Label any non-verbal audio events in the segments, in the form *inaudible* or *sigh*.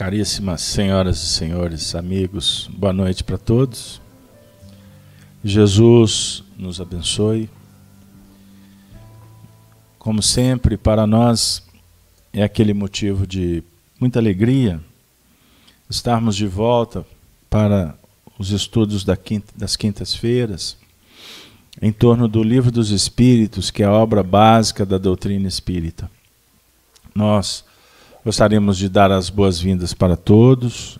Caríssimas senhoras e senhores, amigos, boa noite para todos. Jesus nos abençoe. Como sempre, para nós é aquele motivo de muita alegria estarmos de volta para os estudos das quintas-feiras em torno do Livro dos Espíritos, que é a obra básica da doutrina espírita. Nós Gostaríamos de dar as boas-vindas para todos,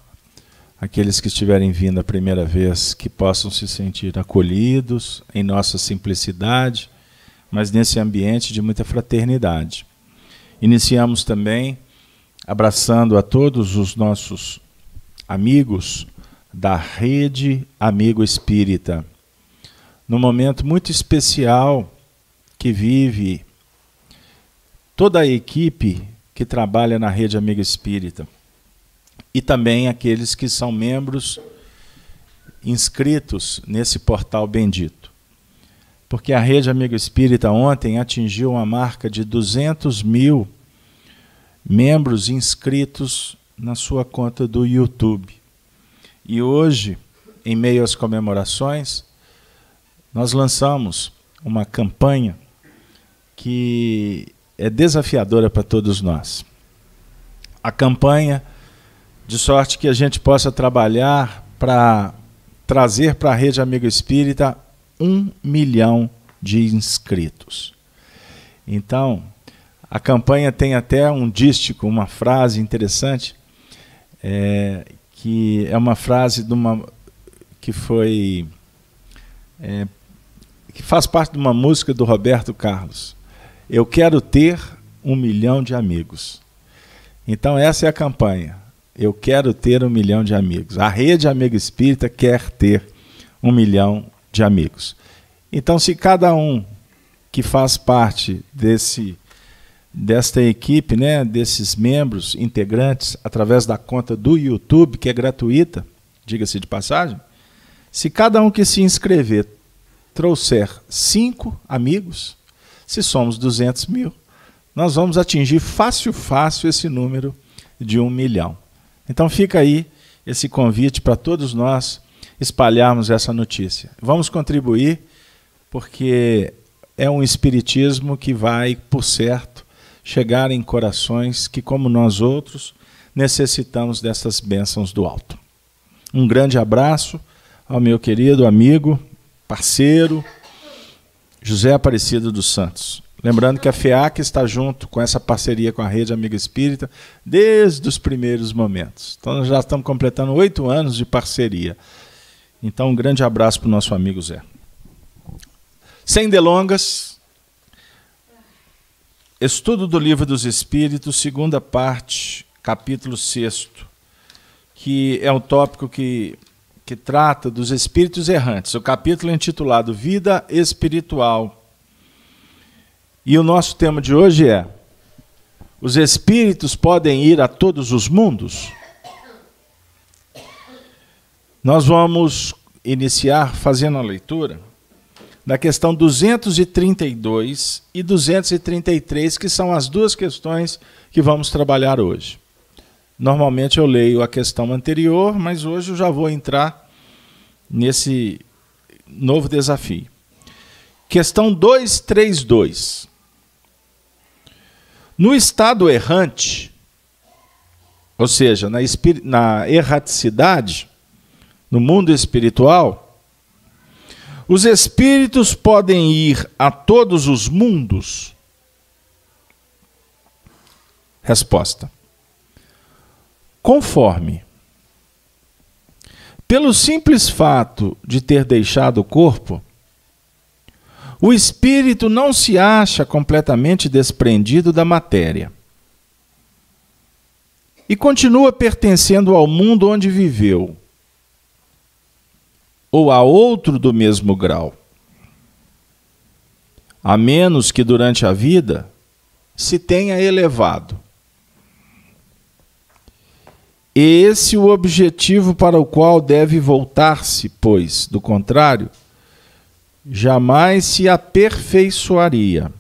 aqueles que estiverem vindo a primeira vez, que possam se sentir acolhidos em nossa simplicidade, mas nesse ambiente de muita fraternidade. Iniciamos também abraçando a todos os nossos amigos da Rede Amigo Espírita, num momento muito especial que vive toda a equipe que trabalha na Rede Amiga Espírita e também aqueles que são membros inscritos nesse portal bendito. Porque a Rede Amiga Espírita ontem atingiu uma marca de 200 mil membros inscritos na sua conta do YouTube. E hoje, em meio às comemorações, nós lançamos uma campanha que é desafiadora para todos nós. A campanha, de sorte que a gente possa trabalhar para trazer para a Rede Amigo Espírita um milhão de inscritos. Então, a campanha tem até um dístico, uma frase interessante, é, que é uma frase de uma que foi é, que faz parte de uma música do Roberto Carlos. Eu quero ter um milhão de amigos. Então, essa é a campanha. Eu quero ter um milhão de amigos. A rede Amigo Espírita quer ter um milhão de amigos. Então, se cada um que faz parte desse desta equipe, né, desses membros integrantes, através da conta do YouTube, que é gratuita, diga-se de passagem, se cada um que se inscrever trouxer cinco amigos, se somos 200 mil, nós vamos atingir fácil, fácil esse número de um milhão. Então fica aí esse convite para todos nós espalharmos essa notícia. Vamos contribuir, porque é um espiritismo que vai, por certo, chegar em corações que, como nós outros, necessitamos dessas bênçãos do alto. Um grande abraço ao meu querido amigo, parceiro, José Aparecido dos Santos. Lembrando que a FEAC está junto com essa parceria com a Rede Amiga Espírita desde os primeiros momentos. Então, nós já estamos completando oito anos de parceria. Então, um grande abraço para o nosso amigo Zé. Sem delongas, estudo do Livro dos Espíritos, segunda parte, capítulo 6, que é um tópico que que trata dos espíritos errantes. O capítulo é intitulado Vida Espiritual. E o nosso tema de hoje é: Os espíritos podem ir a todos os mundos? Nós vamos iniciar fazendo a leitura da questão 232 e 233, que são as duas questões que vamos trabalhar hoje. Normalmente eu leio a questão anterior, mas hoje eu já vou entrar nesse novo desafio. Questão 232. No estado errante, ou seja, na, na erraticidade, no mundo espiritual, os espíritos podem ir a todos os mundos? Resposta conforme. Pelo simples fato de ter deixado o corpo, o espírito não se acha completamente desprendido da matéria e continua pertencendo ao mundo onde viveu, ou a outro do mesmo grau. A menos que durante a vida se tenha elevado. E Esse o objetivo para o qual deve voltar-se, pois, do contrário, jamais se aperfeiçoaria.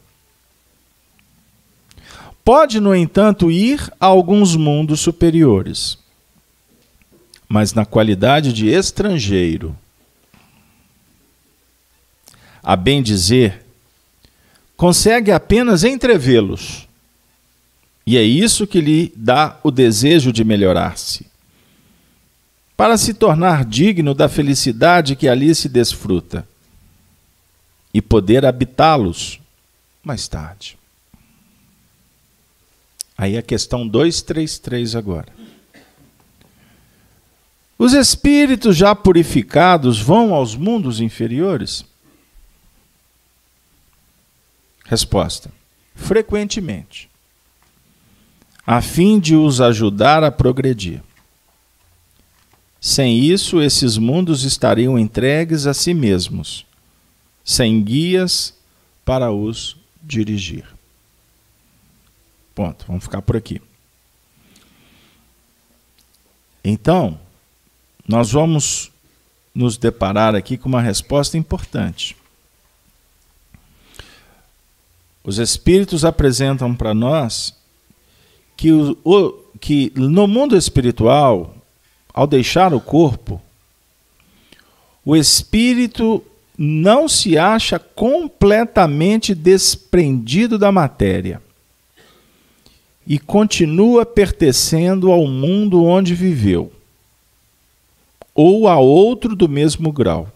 Pode, no entanto, ir a alguns mundos superiores, mas na qualidade de estrangeiro. A bem dizer, consegue apenas entrevê-los e é isso que lhe dá o desejo de melhorar-se. Para se tornar digno da felicidade que ali se desfruta e poder habitá-los mais tarde. Aí a questão 233 agora. Os espíritos já purificados vão aos mundos inferiores? Resposta: frequentemente a fim de os ajudar a progredir. Sem isso, esses mundos estariam entregues a si mesmos, sem guias para os dirigir. Ponto. Vamos ficar por aqui. Então, nós vamos nos deparar aqui com uma resposta importante. Os Espíritos apresentam para nós que, o, o, que no mundo espiritual, ao deixar o corpo, o espírito não se acha completamente desprendido da matéria e continua pertencendo ao mundo onde viveu, ou a outro do mesmo grau,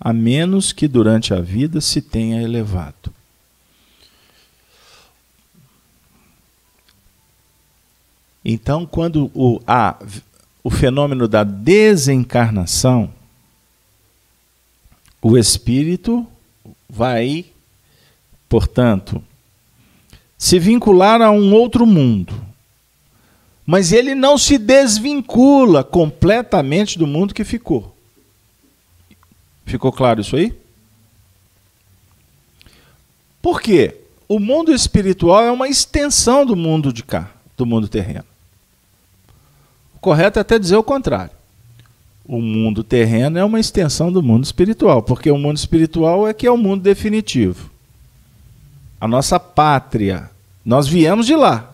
a menos que durante a vida se tenha elevado. Então, quando o, há o fenômeno da desencarnação, o espírito vai, portanto, se vincular a um outro mundo. Mas ele não se desvincula completamente do mundo que ficou. Ficou claro isso aí? Por quê? O mundo espiritual é uma extensão do mundo de cá, do mundo terreno correto é até dizer o contrário. O mundo terreno é uma extensão do mundo espiritual, porque o mundo espiritual é que é o mundo definitivo. A nossa pátria, nós viemos de lá.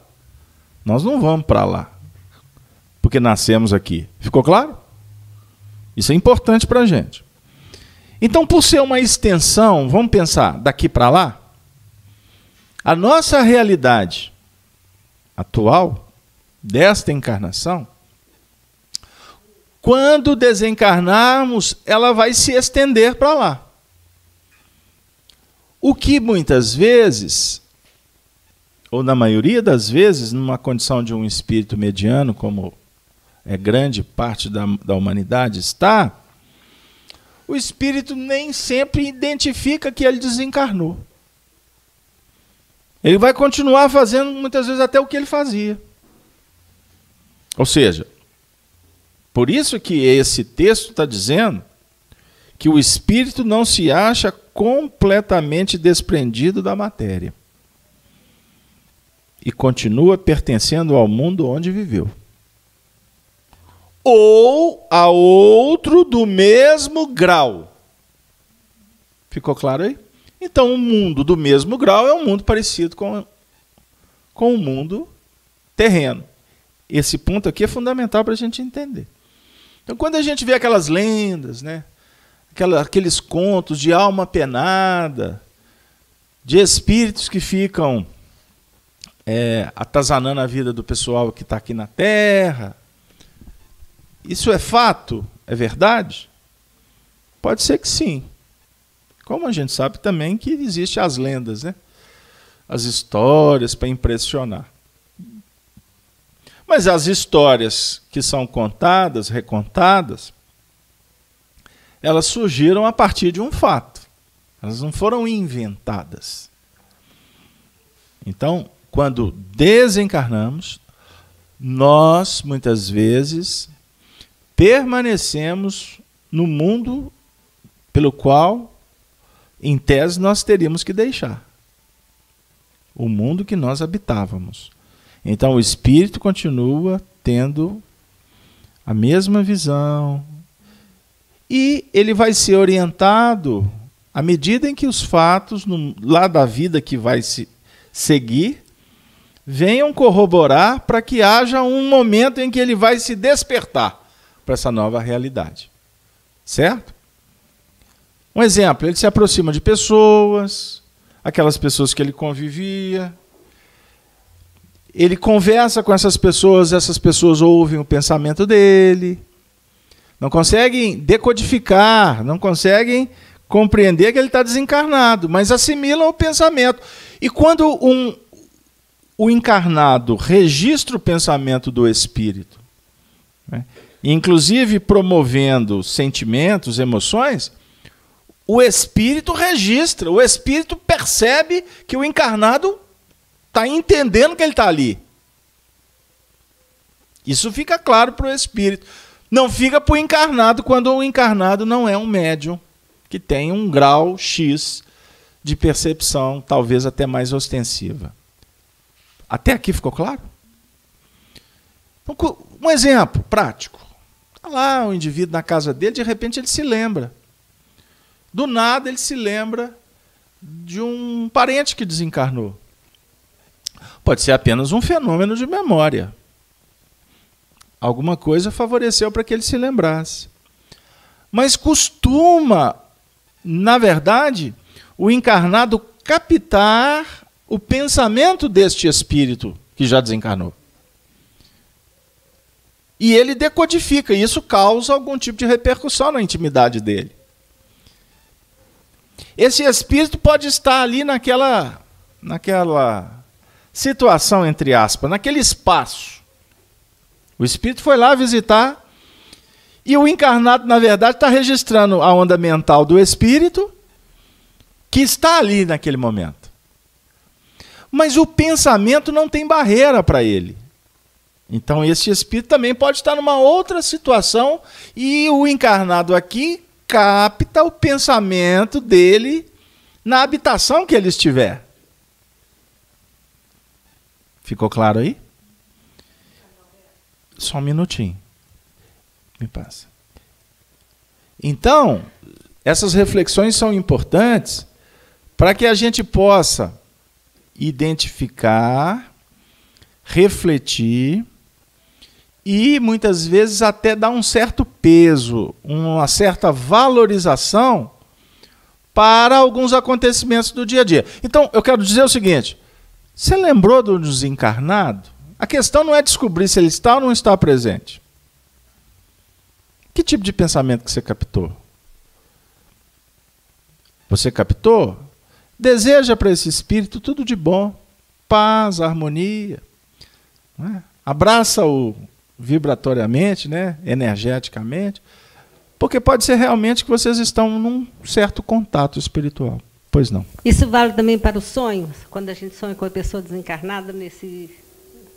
Nós não vamos para lá. Porque nascemos aqui. Ficou claro? Isso é importante para a gente. Então, por ser uma extensão, vamos pensar daqui para lá, a nossa realidade atual, desta encarnação, quando desencarnarmos, ela vai se estender para lá. O que muitas vezes, ou na maioria das vezes, numa condição de um espírito mediano, como é grande parte da, da humanidade está, o espírito nem sempre identifica que ele desencarnou. Ele vai continuar fazendo muitas vezes até o que ele fazia. Ou seja, por isso que esse texto está dizendo que o espírito não se acha completamente desprendido da matéria e continua pertencendo ao mundo onde viveu. Ou a outro do mesmo grau. Ficou claro aí? Então, um mundo do mesmo grau é um mundo parecido com, com o mundo terreno. Esse ponto aqui é fundamental para a gente entender. Então, quando a gente vê aquelas lendas, né? Aquela, aqueles contos de alma penada, de espíritos que ficam é, atazanando a vida do pessoal que está aqui na Terra. Isso é fato? É verdade? Pode ser que sim. Como a gente sabe também que existem as lendas, né? as histórias para impressionar. Mas as histórias que são contadas, recontadas, elas surgiram a partir de um fato. Elas não foram inventadas. Então, quando desencarnamos, nós muitas vezes permanecemos no mundo pelo qual, em tese, nós teríamos que deixar o mundo que nós habitávamos. Então o espírito continua tendo a mesma visão e ele vai ser orientado à medida em que os fatos no, lá da vida que vai se seguir venham corroborar para que haja um momento em que ele vai se despertar para essa nova realidade. Certo? Um exemplo, ele se aproxima de pessoas, aquelas pessoas que ele convivia, ele conversa com essas pessoas, essas pessoas ouvem o pensamento dele, não conseguem decodificar, não conseguem compreender que ele está desencarnado, mas assimilam o pensamento. E quando um, o encarnado registra o pensamento do espírito, né, inclusive promovendo sentimentos, emoções, o espírito registra, o espírito percebe que o encarnado está entendendo que ele está ali. Isso fica claro para o espírito. Não fica para o encarnado quando o encarnado não é um médium que tem um grau X de percepção, talvez até mais ostensiva. Até aqui ficou claro? Então, um exemplo prático. Está lá o um indivíduo na casa dele, de repente ele se lembra. Do nada ele se lembra de um parente que desencarnou. Pode ser apenas um fenômeno de memória. Alguma coisa favoreceu para que ele se lembrasse. Mas costuma, na verdade, o encarnado captar o pensamento deste espírito que já desencarnou. E ele decodifica, e isso causa algum tipo de repercussão na intimidade dele. Esse espírito pode estar ali naquela naquela situação, entre aspas, naquele espaço. O espírito foi lá visitar e o encarnado, na verdade, está registrando a onda mental do espírito que está ali naquele momento. Mas o pensamento não tem barreira para ele. Então, esse espírito também pode estar numa outra situação e o encarnado aqui capta o pensamento dele na habitação que ele estiver. Ficou claro aí? Só um minutinho. Me passa. Então, essas reflexões são importantes para que a gente possa identificar, refletir e muitas vezes até dar um certo peso, uma certa valorização para alguns acontecimentos do dia a dia. Então, eu quero dizer o seguinte: você lembrou do desencarnado? A questão não é descobrir se ele está ou não está presente. Que tipo de pensamento que você captou? Você captou? Deseja para esse espírito tudo de bom, paz, harmonia. Né? Abraça-o vibratoriamente, né? energeticamente, porque pode ser realmente que vocês estão num certo contato espiritual. Pois não. Isso vale também para os sonhos? Quando a gente sonha com a pessoa desencarnada nesse.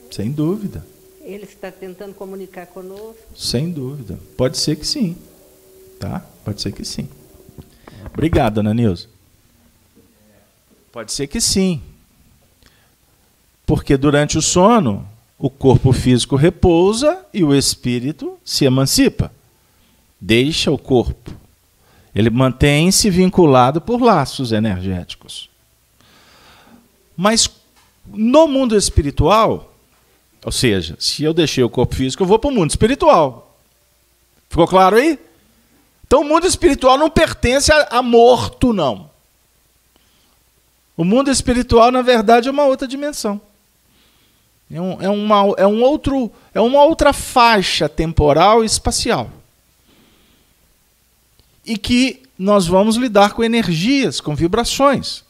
Sem dúvida. Ele está tentando comunicar conosco? Sem dúvida. Pode ser que sim. Tá? Pode ser que sim. Obrigado, Ana Nilza. Pode ser que sim. Porque durante o sono, o corpo físico repousa e o espírito se emancipa. Deixa o corpo ele mantém-se vinculado por laços energéticos. Mas no mundo espiritual, ou seja, se eu deixei o corpo físico, eu vou para o mundo espiritual. Ficou claro aí? Então o mundo espiritual não pertence a, a morto, não. O mundo espiritual, na verdade, é uma outra dimensão. É, um, é, uma, é, um outro, é uma outra faixa temporal e espacial e que nós vamos lidar com energias, com vibrações.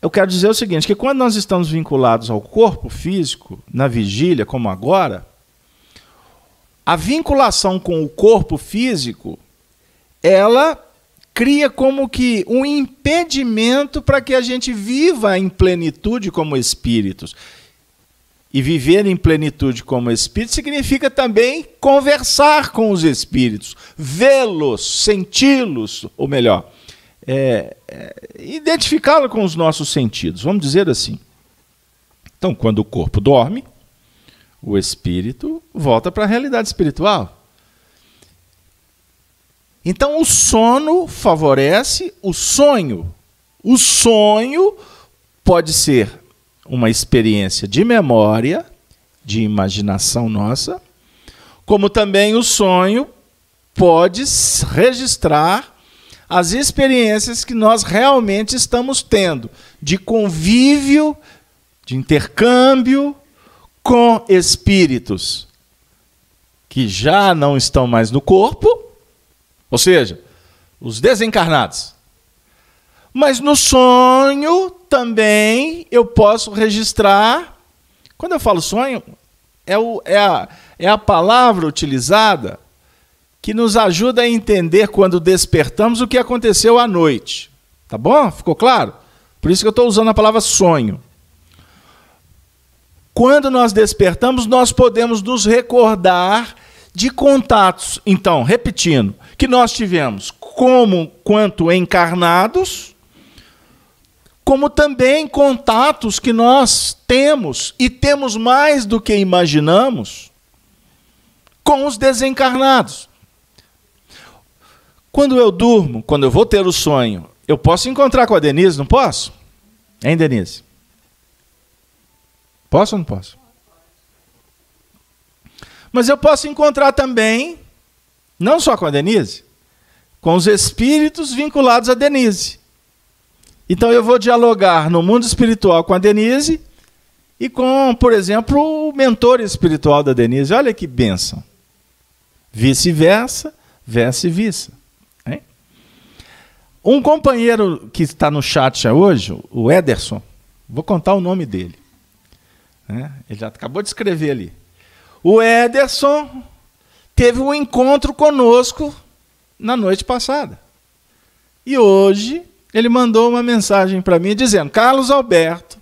Eu quero dizer o seguinte, que quando nós estamos vinculados ao corpo físico, na vigília, como agora, a vinculação com o corpo físico, ela cria como que um impedimento para que a gente viva em plenitude como espíritos. E viver em plenitude como espírito significa também conversar com os espíritos, vê-los, senti-los, ou melhor, é, é, identificá-los com os nossos sentidos, vamos dizer assim. Então, quando o corpo dorme, o espírito volta para a realidade espiritual. Então, o sono favorece o sonho. O sonho pode ser uma experiência de memória, de imaginação nossa, como também o sonho pode registrar as experiências que nós realmente estamos tendo de convívio, de intercâmbio com espíritos que já não estão mais no corpo, ou seja, os desencarnados mas no sonho também eu posso registrar. Quando eu falo sonho, é, o, é, a, é a palavra utilizada que nos ajuda a entender quando despertamos o que aconteceu à noite. Tá bom? Ficou claro? Por isso que eu estou usando a palavra sonho. Quando nós despertamos, nós podemos nos recordar de contatos. Então, repetindo, que nós tivemos como quanto encarnados como também contatos que nós temos e temos mais do que imaginamos com os desencarnados. Quando eu durmo, quando eu vou ter o sonho, eu posso encontrar com a Denise, não posso? Hein, Denise? Posso ou não posso? Mas eu posso encontrar também, não só com a Denise, com os espíritos vinculados a Denise. Então eu vou dialogar no mundo espiritual com a Denise e com, por exemplo, o mentor espiritual da Denise. Olha que bênção. Vice-versa, vice-versa. Um companheiro que está no chat hoje, o Ederson, vou contar o nome dele. Né? Ele já acabou de escrever ali. O Ederson teve um encontro conosco na noite passada. E hoje ele mandou uma mensagem para mim dizendo: Carlos Alberto,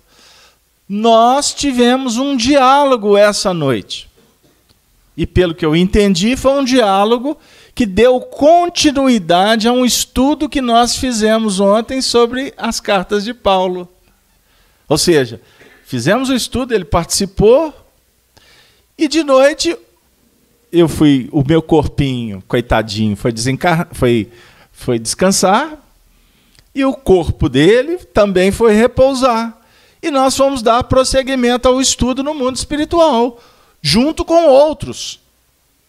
nós tivemos um diálogo essa noite. E pelo que eu entendi, foi um diálogo que deu continuidade a um estudo que nós fizemos ontem sobre as cartas de Paulo. Ou seja, fizemos o estudo, ele participou, e de noite eu fui, o meu corpinho, coitadinho, foi, desencar foi, foi descansar, e o corpo dele também foi repousar. E nós fomos dar prosseguimento ao estudo no mundo espiritual, junto com outros.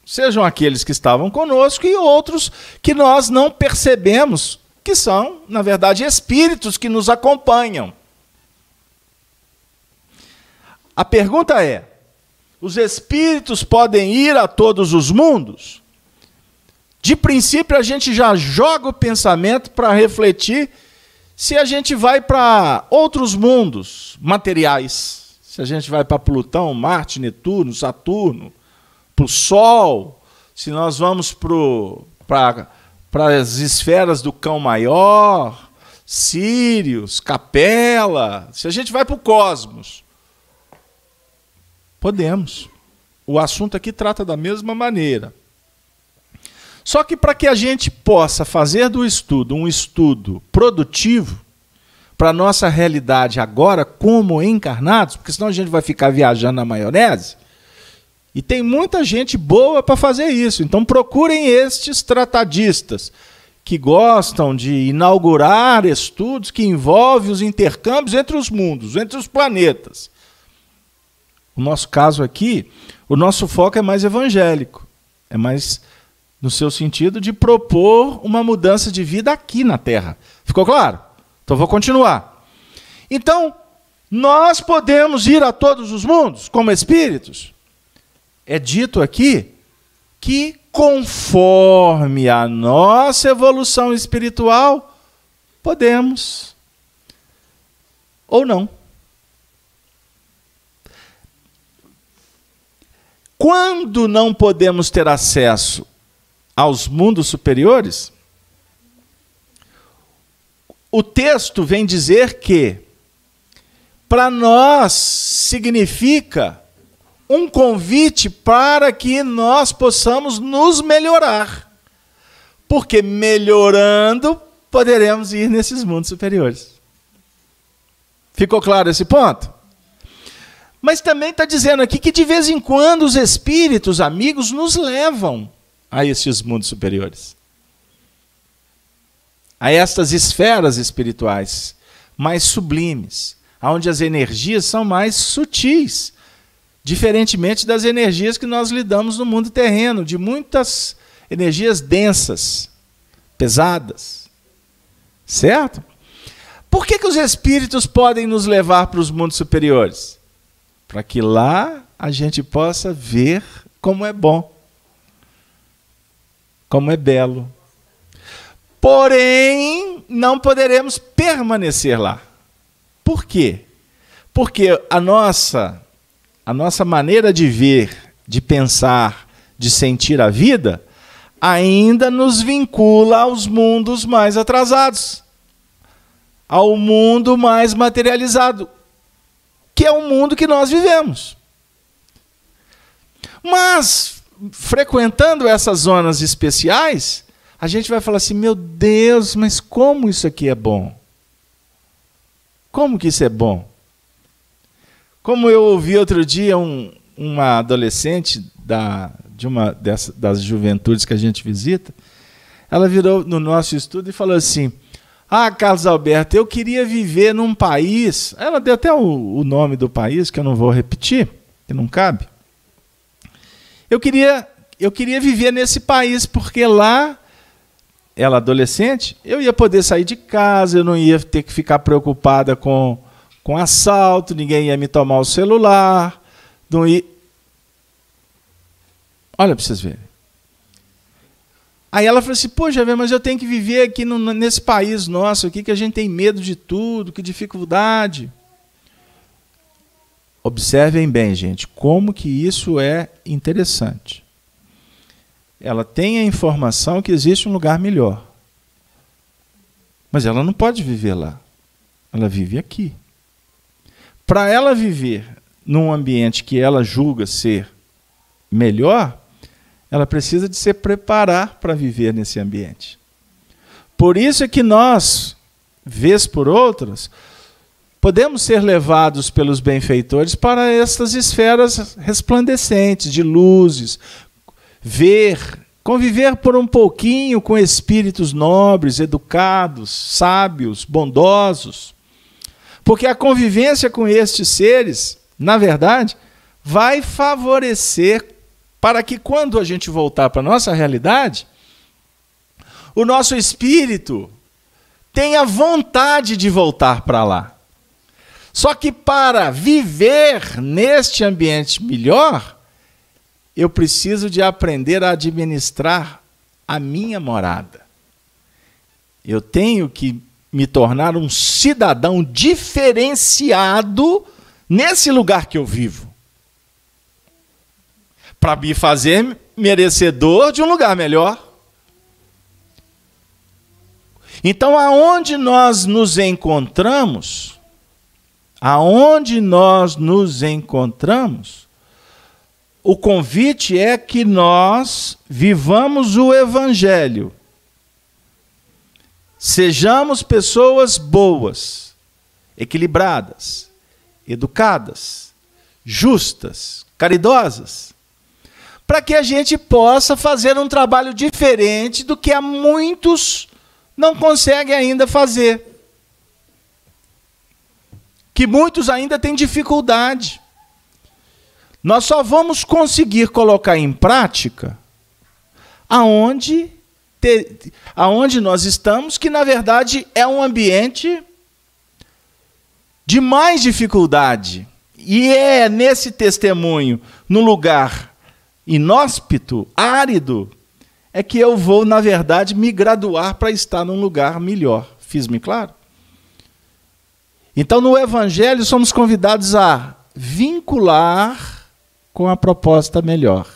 Sejam aqueles que estavam conosco e outros que nós não percebemos, que são, na verdade, espíritos que nos acompanham. A pergunta é: os espíritos podem ir a todos os mundos? De princípio, a gente já joga o pensamento para refletir se a gente vai para outros mundos materiais. Se a gente vai para Plutão, Marte, Netuno, Saturno, para o Sol, se nós vamos para as esferas do Cão Maior, Sírios, Capela, se a gente vai para o cosmos. Podemos. O assunto aqui trata da mesma maneira. Só que para que a gente possa fazer do estudo um estudo produtivo, para a nossa realidade agora, como encarnados, porque senão a gente vai ficar viajando na maionese, e tem muita gente boa para fazer isso. Então procurem estes tratadistas que gostam de inaugurar estudos que envolvem os intercâmbios entre os mundos, entre os planetas. O nosso caso aqui, o nosso foco é mais evangélico, é mais no seu sentido de propor uma mudança de vida aqui na Terra. Ficou claro? Então vou continuar. Então, nós podemos ir a todos os mundos como espíritos? É dito aqui que, conforme a nossa evolução espiritual, podemos ou não. Quando não podemos ter acesso aos mundos superiores? O texto vem dizer que para nós significa um convite para que nós possamos nos melhorar. Porque melhorando, poderemos ir nesses mundos superiores. Ficou claro esse ponto? Mas também está dizendo aqui que de vez em quando os espíritos amigos nos levam a estes mundos superiores, a estas esferas espirituais mais sublimes, onde as energias são mais sutis, diferentemente das energias que nós lidamos no mundo terreno, de muitas energias densas, pesadas. Certo? Por que, que os espíritos podem nos levar para os mundos superiores? Para que lá a gente possa ver como é bom como é belo. Porém, não poderemos permanecer lá. Por quê? Porque a nossa a nossa maneira de ver, de pensar, de sentir a vida ainda nos vincula aos mundos mais atrasados, ao mundo mais materializado, que é o mundo que nós vivemos. Mas frequentando essas zonas especiais, a gente vai falar assim: meu Deus, mas como isso aqui é bom? Como que isso é bom? Como eu ouvi outro dia um, uma adolescente da, de uma dessa, das juventudes que a gente visita, ela virou no nosso estudo e falou assim: Ah, Carlos Alberto, eu queria viver num país. Ela deu até o, o nome do país, que eu não vou repetir, que não cabe. Eu queria, eu queria viver nesse país, porque lá, ela adolescente, eu ia poder sair de casa, eu não ia ter que ficar preocupada com, com assalto, ninguém ia me tomar o celular. Não ia... Olha para vocês verem. Aí ela falou assim: Poxa, mas eu tenho que viver aqui no, nesse país nosso aqui, que a gente tem medo de tudo, que dificuldade. Observem bem, gente, como que isso é interessante. Ela tem a informação que existe um lugar melhor. Mas ela não pode viver lá. Ela vive aqui. Para ela viver num ambiente que ela julga ser melhor, ela precisa de se preparar para viver nesse ambiente. Por isso é que nós, vez por outras, podemos ser levados pelos benfeitores para estas esferas resplandecentes de luzes, ver, conviver por um pouquinho com espíritos nobres, educados, sábios, bondosos. Porque a convivência com estes seres, na verdade, vai favorecer para que quando a gente voltar para a nossa realidade, o nosso espírito tenha vontade de voltar para lá. Só que para viver neste ambiente melhor, eu preciso de aprender a administrar a minha morada. Eu tenho que me tornar um cidadão diferenciado nesse lugar que eu vivo. Para me fazer merecedor de um lugar melhor. Então, aonde nós nos encontramos, aonde nós nos encontramos, o convite é que nós vivamos o Evangelho. Sejamos pessoas boas, equilibradas, educadas, justas, caridosas, para que a gente possa fazer um trabalho diferente do que há muitos não conseguem ainda fazer que muitos ainda têm dificuldade. Nós só vamos conseguir colocar em prática aonde, te, aonde nós estamos, que na verdade é um ambiente de mais dificuldade. E é nesse testemunho, no lugar inóspito, árido, é que eu vou, na verdade, me graduar para estar num lugar melhor. Fiz-me claro? Então, no Evangelho, somos convidados a vincular com a proposta melhor.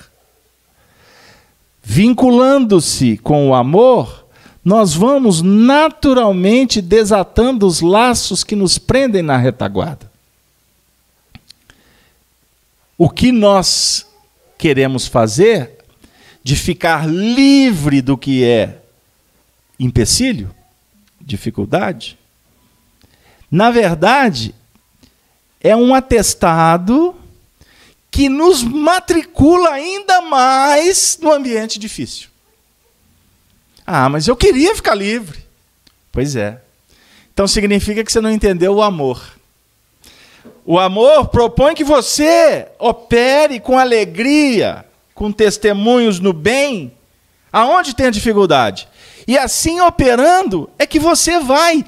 Vinculando-se com o amor, nós vamos naturalmente desatando os laços que nos prendem na retaguarda. O que nós queremos fazer de ficar livre do que é empecilho, dificuldade, na verdade, é um atestado que nos matricula ainda mais no ambiente difícil. Ah, mas eu queria ficar livre. Pois é. Então significa que você não entendeu o amor. O amor propõe que você opere com alegria, com testemunhos no bem, aonde tem a dificuldade. E assim operando é que você vai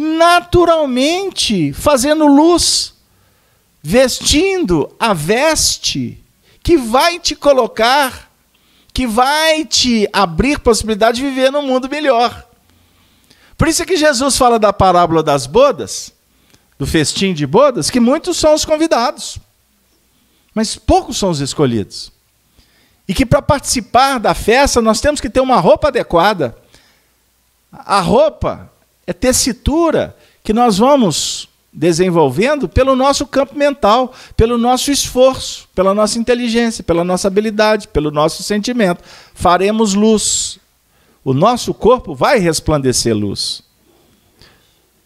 naturalmente fazendo luz, vestindo a veste que vai te colocar, que vai te abrir possibilidade de viver num mundo melhor. Por isso é que Jesus fala da parábola das bodas, do festim de bodas, que muitos são os convidados, mas poucos são os escolhidos. E que para participar da festa nós temos que ter uma roupa adequada. A roupa é tessitura que nós vamos desenvolvendo pelo nosso campo mental, pelo nosso esforço, pela nossa inteligência, pela nossa habilidade, pelo nosso sentimento. Faremos luz. O nosso corpo vai resplandecer luz.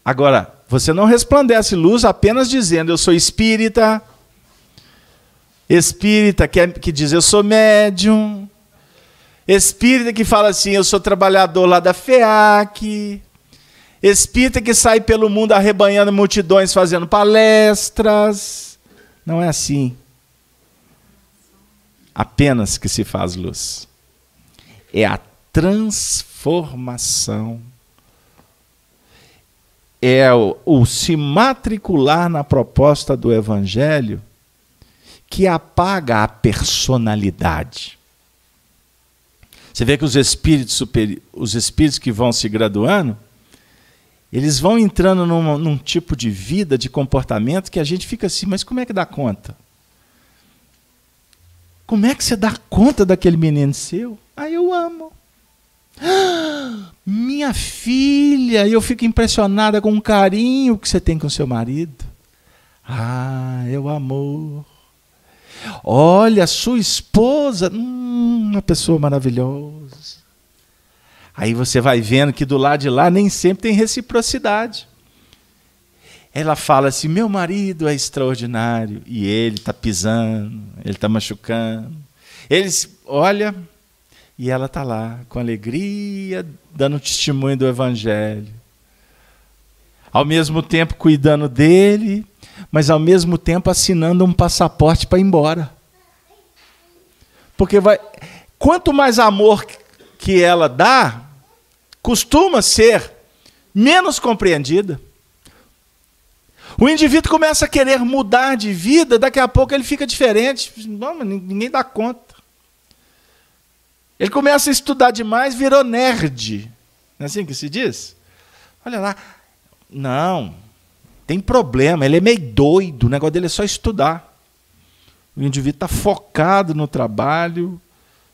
Agora, você não resplandece luz apenas dizendo eu sou espírita, espírita que, é, que diz eu sou médium, espírita que fala assim eu sou trabalhador lá da FEAC, espírita que sai pelo mundo arrebanhando multidões, fazendo palestras. Não é assim. Apenas que se faz luz. É a transformação. É o, o se matricular na proposta do Evangelho que apaga a personalidade. Você vê que os espíritos, super, os espíritos que vão se graduando eles vão entrando num, num, tipo de vida, de comportamento, que a gente fica assim, mas como é que dá conta? Como é que você dá conta daquele menino seu? Ah, eu amo. Ah, minha filha, eu fico impressionada com o carinho que você tem com seu marido. Ah, eu é amor. Olha, sua esposa, hum, uma pessoa maravilhosa. Aí você vai vendo que do lado de lá nem sempre tem reciprocidade. Ela fala assim: meu marido é extraordinário e ele está pisando, ele está machucando. Eles, olha, e ela está lá com alegria, dando testemunho do evangelho. Ao mesmo tempo cuidando dele, mas ao mesmo tempo assinando um passaporte para ir embora. Porque vai, quanto mais amor que ela dá costuma ser menos compreendida. O indivíduo começa a querer mudar de vida, daqui a pouco ele fica diferente. Não, ninguém dá conta. Ele começa a estudar demais, virou nerd. Não é assim que se diz? Olha lá. Não, tem problema, ele é meio doido, o negócio dele é só estudar. O indivíduo está focado no trabalho,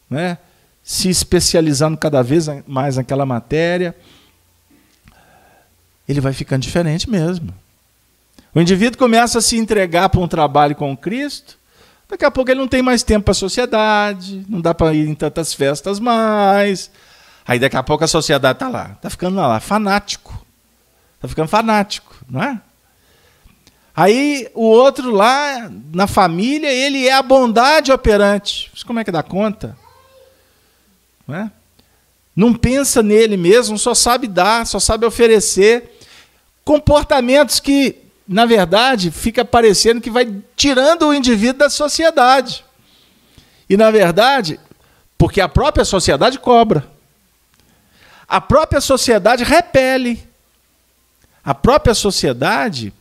né? se especializando cada vez mais naquela matéria, ele vai ficando diferente mesmo. O indivíduo começa a se entregar para um trabalho com Cristo, daqui a pouco ele não tem mais tempo para a sociedade, não dá para ir em tantas festas mais. Aí daqui a pouco a sociedade está lá, está ficando lá, fanático. Está ficando fanático, não é? Aí o outro lá, na família, ele é a bondade operante. Mas como é que dá conta? Não, é? não pensa nele mesmo, só sabe dar, só sabe oferecer. Comportamentos que, na verdade, fica parecendo que vai tirando o indivíduo da sociedade. E, na verdade, porque a própria sociedade cobra. A própria sociedade repele. A própria sociedade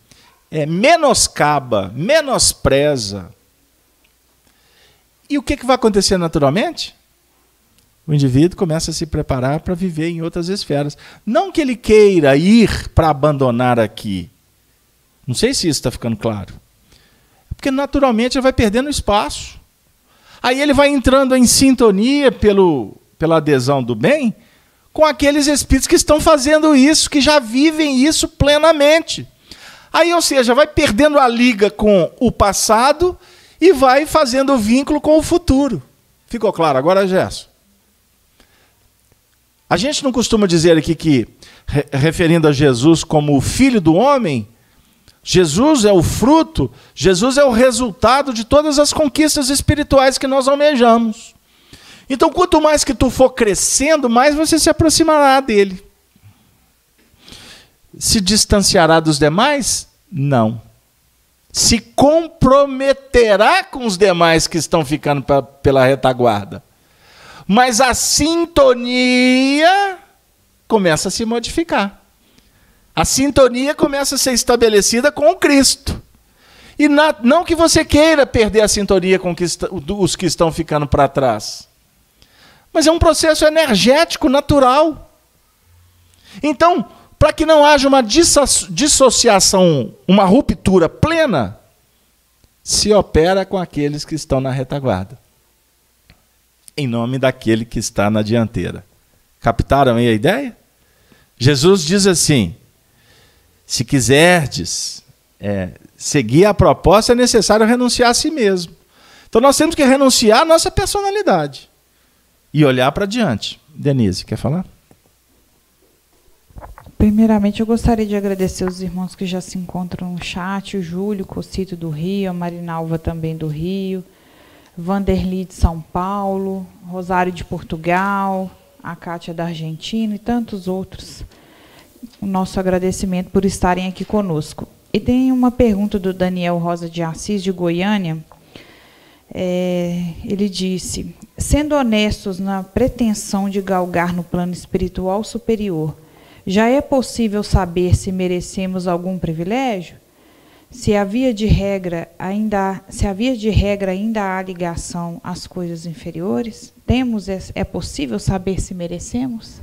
é, menoscaba, menospreza. E o que, que vai acontecer naturalmente? O indivíduo começa a se preparar para viver em outras esferas. Não que ele queira ir para abandonar aqui. Não sei se isso está ficando claro. Porque naturalmente ele vai perdendo espaço. Aí ele vai entrando em sintonia pelo, pela adesão do bem com aqueles espíritos que estão fazendo isso, que já vivem isso plenamente. Aí, ou seja, vai perdendo a liga com o passado e vai fazendo o vínculo com o futuro. Ficou claro agora, Gerson? A gente não costuma dizer aqui que, referindo a Jesus como o filho do homem, Jesus é o fruto, Jesus é o resultado de todas as conquistas espirituais que nós almejamos. Então, quanto mais que tu for crescendo, mais você se aproximará dele. Se distanciará dos demais? Não. Se comprometerá com os demais que estão ficando pra, pela retaguarda mas a sintonia começa a se modificar. A sintonia começa a ser estabelecida com Cristo. E na, não que você queira perder a sintonia com que está, os que estão ficando para trás. Mas é um processo energético natural. Então, para que não haja uma dissociação, uma ruptura plena, se opera com aqueles que estão na retaguarda em nome daquele que está na dianteira. Captaram aí a ideia? Jesus diz assim: se quiserdes é, seguir a proposta, é necessário renunciar a si mesmo. Então nós temos que renunciar à nossa personalidade e olhar para diante. Denise, quer falar? Primeiramente, eu gostaria de agradecer os irmãos que já se encontram no chat, o Júlio Cocito do Rio, a Marinalva também do Rio, Vanderly de São Paulo, Rosário de Portugal, a Kátia da Argentina e tantos outros. O nosso agradecimento por estarem aqui conosco. E tem uma pergunta do Daniel Rosa de Assis, de Goiânia. É, ele disse: sendo honestos na pretensão de galgar no plano espiritual superior, já é possível saber se merecemos algum privilégio? Se havia de regra ainda, se havia de regra ainda há ligação às coisas inferiores, temos é, é possível saber se merecemos?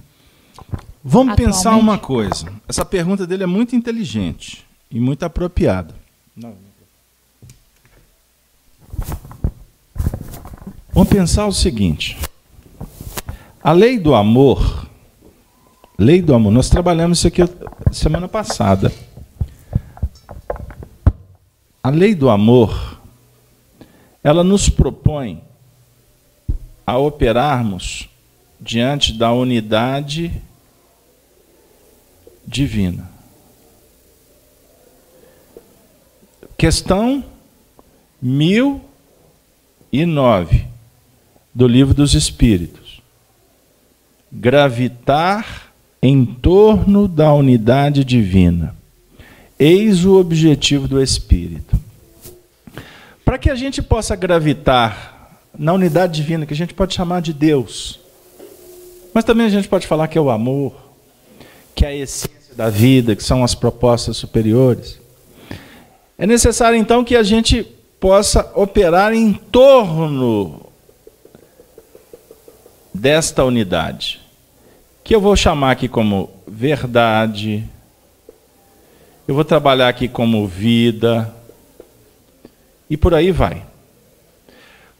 Vamos pensar uma coisa. Essa pergunta dele é muito inteligente e muito apropriada. Vamos pensar o seguinte. A lei do amor, lei do amor, nós trabalhamos isso aqui semana passada. A lei do amor, ela nos propõe a operarmos diante da unidade divina. Questão 1009 do Livro dos Espíritos. Gravitar em torno da unidade divina. Eis o objetivo do espírito. Para que a gente possa gravitar na unidade divina, que a gente pode chamar de Deus, mas também a gente pode falar que é o amor, que é a essência da vida, que são as propostas superiores. É necessário então que a gente possa operar em torno desta unidade, que eu vou chamar aqui como verdade, eu vou trabalhar aqui como vida, e por aí vai.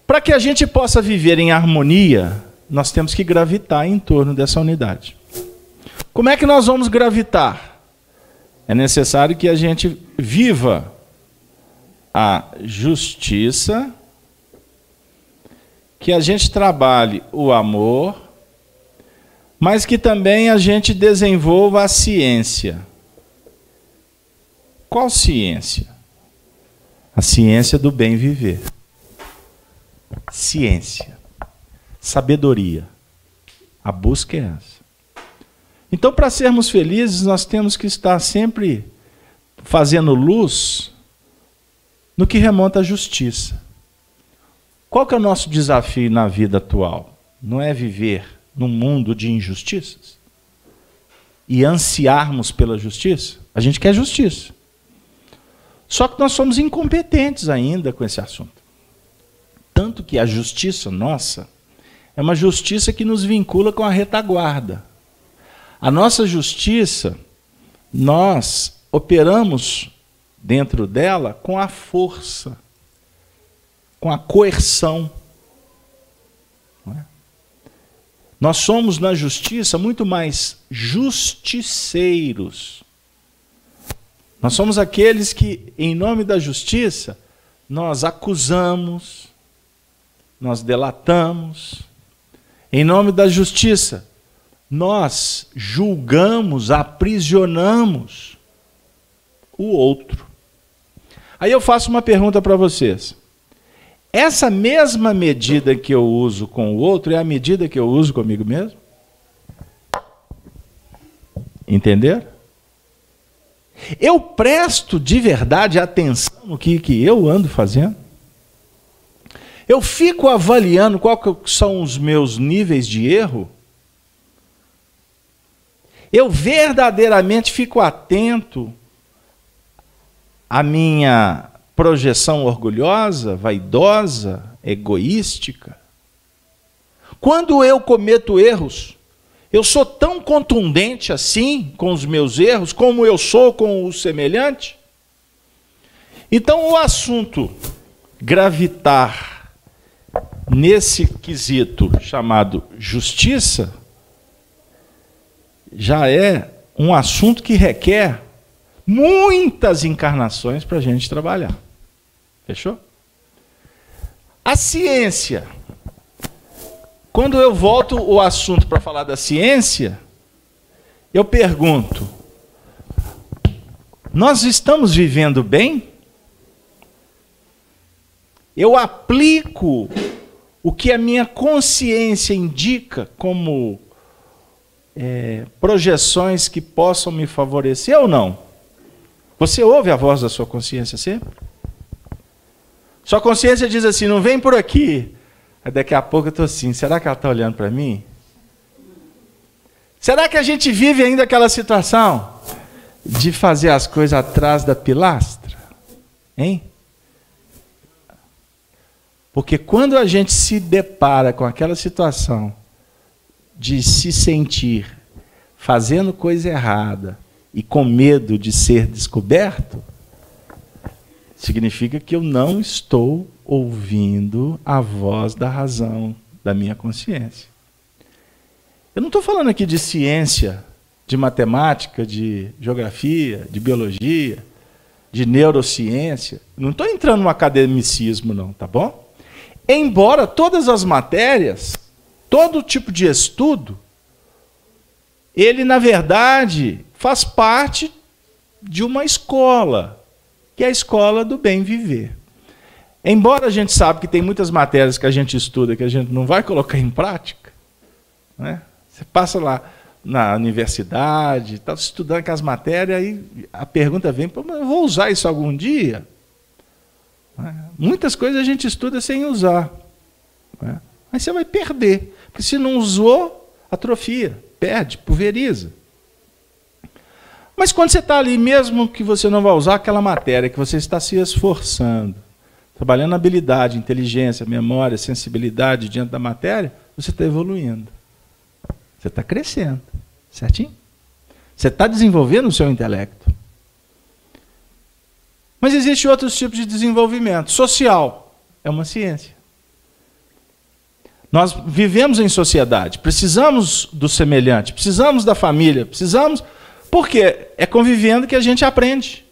Para que a gente possa viver em harmonia, nós temos que gravitar em torno dessa unidade. Como é que nós vamos gravitar? É necessário que a gente viva a justiça, que a gente trabalhe o amor, mas que também a gente desenvolva a ciência. Qual ciência? A ciência do bem viver. Ciência. Sabedoria. A busca é essa. Então, para sermos felizes, nós temos que estar sempre fazendo luz no que remonta à justiça. Qual que é o nosso desafio na vida atual? Não é viver num mundo de injustiças? E ansiarmos pela justiça? A gente quer justiça. Só que nós somos incompetentes ainda com esse assunto. Tanto que a justiça nossa é uma justiça que nos vincula com a retaguarda. A nossa justiça, nós operamos dentro dela com a força, com a coerção. É? Nós somos na justiça muito mais justiceiros nós somos aqueles que, em nome da justiça, nós acusamos, nós delatamos. Em nome da justiça, nós julgamos, aprisionamos o outro. Aí eu faço uma pergunta para vocês. Essa mesma medida que eu uso com o outro é a medida que eu uso comigo mesmo? Entender? Eu presto de verdade atenção no que, que eu ando fazendo? Eu fico avaliando qual são os meus níveis de erro? Eu verdadeiramente fico atento à minha projeção orgulhosa, vaidosa, egoística? Quando eu cometo erros, eu sou tão contundente assim com os meus erros, como eu sou com o semelhante? Então, o assunto gravitar nesse quesito chamado justiça já é um assunto que requer muitas encarnações para a gente trabalhar. Fechou? A ciência quando eu volto o assunto para falar da ciência, eu pergunto: nós estamos vivendo bem? Eu aplico o que a minha consciência indica como é, projeções que possam me favorecer ou não? Você ouve a voz da sua consciência sempre? Sua consciência diz assim: não vem por aqui, Aí daqui a pouco eu estou assim, será que ela está olhando para mim? Será que a gente vive ainda aquela situação de fazer as coisas atrás da pilastra? Hein? Porque quando a gente se depara com aquela situação de se sentir fazendo coisa errada e com medo de ser descoberto, significa que eu não estou ouvindo a voz da razão, da minha consciência. Eu não estou falando aqui de ciência, de matemática, de geografia, de biologia, de neurociência. Não estou entrando no academicismo, não, tá bom? Embora todas as matérias, todo tipo de estudo, ele, na verdade, faz parte de uma escola que é a escola do bem viver. Embora a gente saiba que tem muitas matérias que a gente estuda que a gente não vai colocar em prática, né? você passa lá na universidade, está estudando aquelas matérias, aí a pergunta vem, Pô, mas eu vou usar isso algum dia? Né? Muitas coisas a gente estuda sem usar. Né? Mas você vai perder, porque se não usou, atrofia, perde, pulveriza. Mas quando você está ali, mesmo que você não vá usar aquela matéria, que você está se esforçando, trabalhando habilidade, inteligência, memória, sensibilidade diante da matéria, você está evoluindo. Você está crescendo, certinho? Você está desenvolvendo o seu intelecto. Mas existem outros tipos de desenvolvimento. Social é uma ciência. Nós vivemos em sociedade, precisamos do semelhante, precisamos da família, precisamos porque é convivendo que a gente aprende.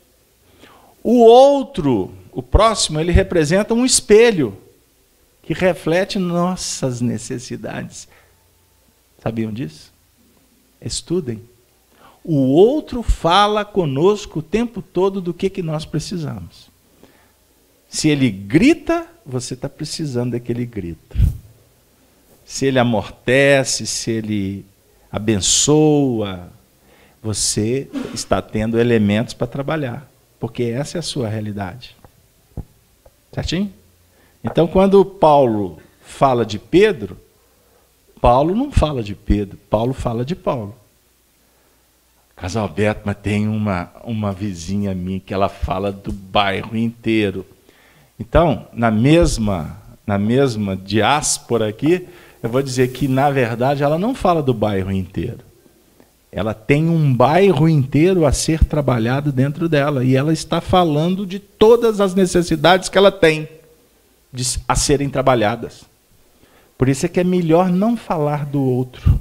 O outro, o próximo, ele representa um espelho que reflete nossas necessidades. Sabiam disso? Estudem. O outro fala conosco o tempo todo do que, que nós precisamos. Se ele grita, você está precisando daquele grito. Se ele amortece, se ele abençoa, você está tendo elementos para trabalhar, porque essa é a sua realidade. Certinho? Então, quando Paulo fala de Pedro, Paulo não fala de Pedro, Paulo fala de Paulo. Casalberto, mas tem uma, uma vizinha minha que ela fala do bairro inteiro. Então, na mesma, na mesma diáspora aqui, eu vou dizer que, na verdade, ela não fala do bairro inteiro. Ela tem um bairro inteiro a ser trabalhado dentro dela. E ela está falando de todas as necessidades que ela tem de, a serem trabalhadas. Por isso é que é melhor não falar do outro.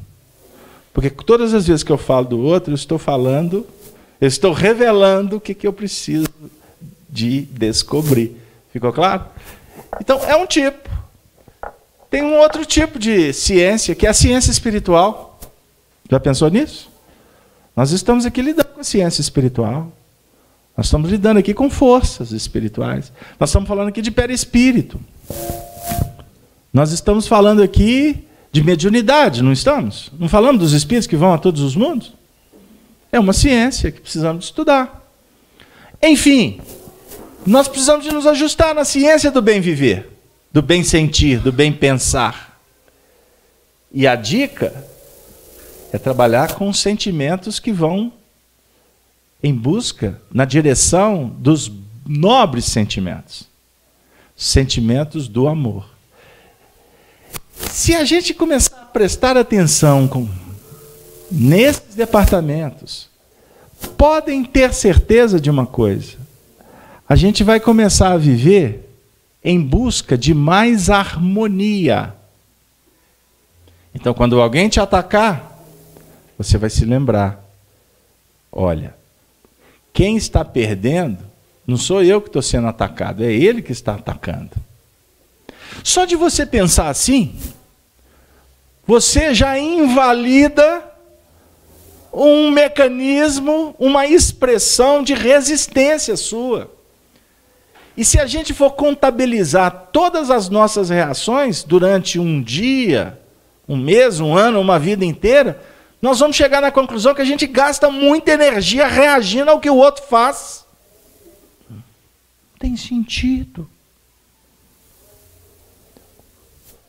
Porque todas as vezes que eu falo do outro, eu estou falando, eu estou revelando o que, que eu preciso de descobrir. Ficou claro? Então, é um tipo. Tem um outro tipo de ciência, que é a ciência espiritual. Já pensou nisso? Nós estamos aqui lidando com a ciência espiritual. Nós estamos lidando aqui com forças espirituais. Nós estamos falando aqui de perispírito. Nós estamos falando aqui de mediunidade, não estamos? Não falamos dos espíritos que vão a todos os mundos? É uma ciência que precisamos estudar. Enfim, nós precisamos de nos ajustar na ciência do bem viver, do bem sentir, do bem pensar. E a dica é trabalhar com sentimentos que vão em busca, na direção dos nobres sentimentos sentimentos do amor. Se a gente começar a prestar atenção com, nesses departamentos, podem ter certeza de uma coisa: a gente vai começar a viver em busca de mais harmonia. Então, quando alguém te atacar, você vai se lembrar. Olha, quem está perdendo não sou eu que estou sendo atacado, é ele que está atacando. Só de você pensar assim, você já invalida um mecanismo, uma expressão de resistência sua. E se a gente for contabilizar todas as nossas reações durante um dia, um mês, um ano, uma vida inteira, nós vamos chegar na conclusão que a gente gasta muita energia reagindo ao que o outro faz. Não tem sentido.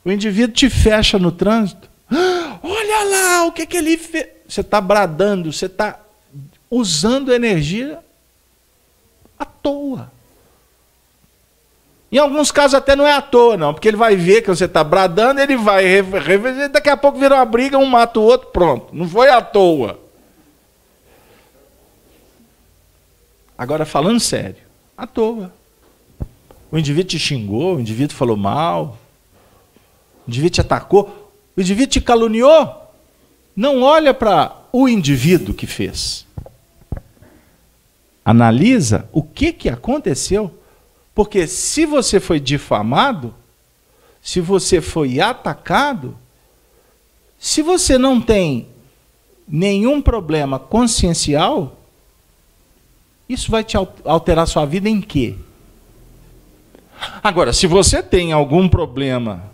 O indivíduo te fecha no trânsito. Ah, *gasps* olha lá o que, é que ele fez. Você está bradando, você está usando energia à toa. Em alguns casos até não é à toa, não, porque ele vai ver que você está bradando, ele vai rever, daqui a pouco vira uma briga, um mata o outro, pronto. Não foi à toa. Agora, falando sério, à toa. O indivíduo te xingou, o indivíduo falou mal, o indivíduo te atacou, o indivíduo te caluniou. Não olha para o indivíduo que fez. Analisa o que, que aconteceu porque se você foi difamado, se você foi atacado, se você não tem nenhum problema consciencial, isso vai te alterar sua vida em quê? Agora, se você tem algum problema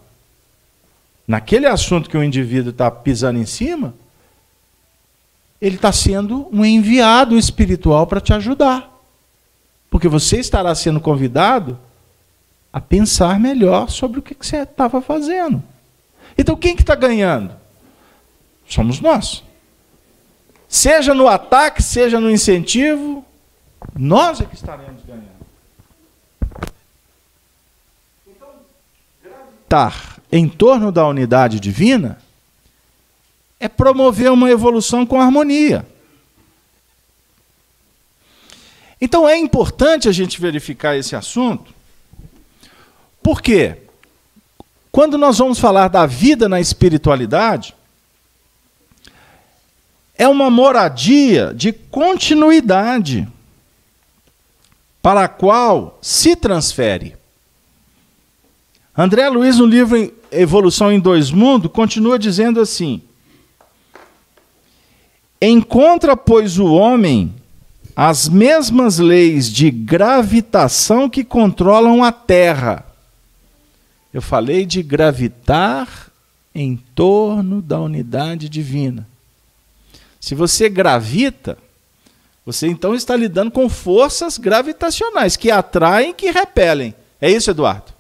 naquele assunto que o indivíduo está pisando em cima, ele está sendo um enviado espiritual para te ajudar. Porque você estará sendo convidado a pensar melhor sobre o que, você estava fazendo. Então quem que está ganhando? Somos nós. Seja no ataque, seja no incentivo, nós é que estaremos ganhando. Então, em torno da unidade divina é promover uma evolução com harmonia. Então é importante a gente verificar esse assunto, porque quando nós vamos falar da vida na espiritualidade, é uma moradia de continuidade para a qual se transfere. André Luiz, no livro Evolução em Dois Mundos, continua dizendo assim: Encontra, pois, o homem as mesmas leis de gravitação que controlam a Terra. Eu falei de gravitar em torno da unidade divina. Se você gravita, você então está lidando com forças gravitacionais que atraem e que repelem. É isso, Eduardo?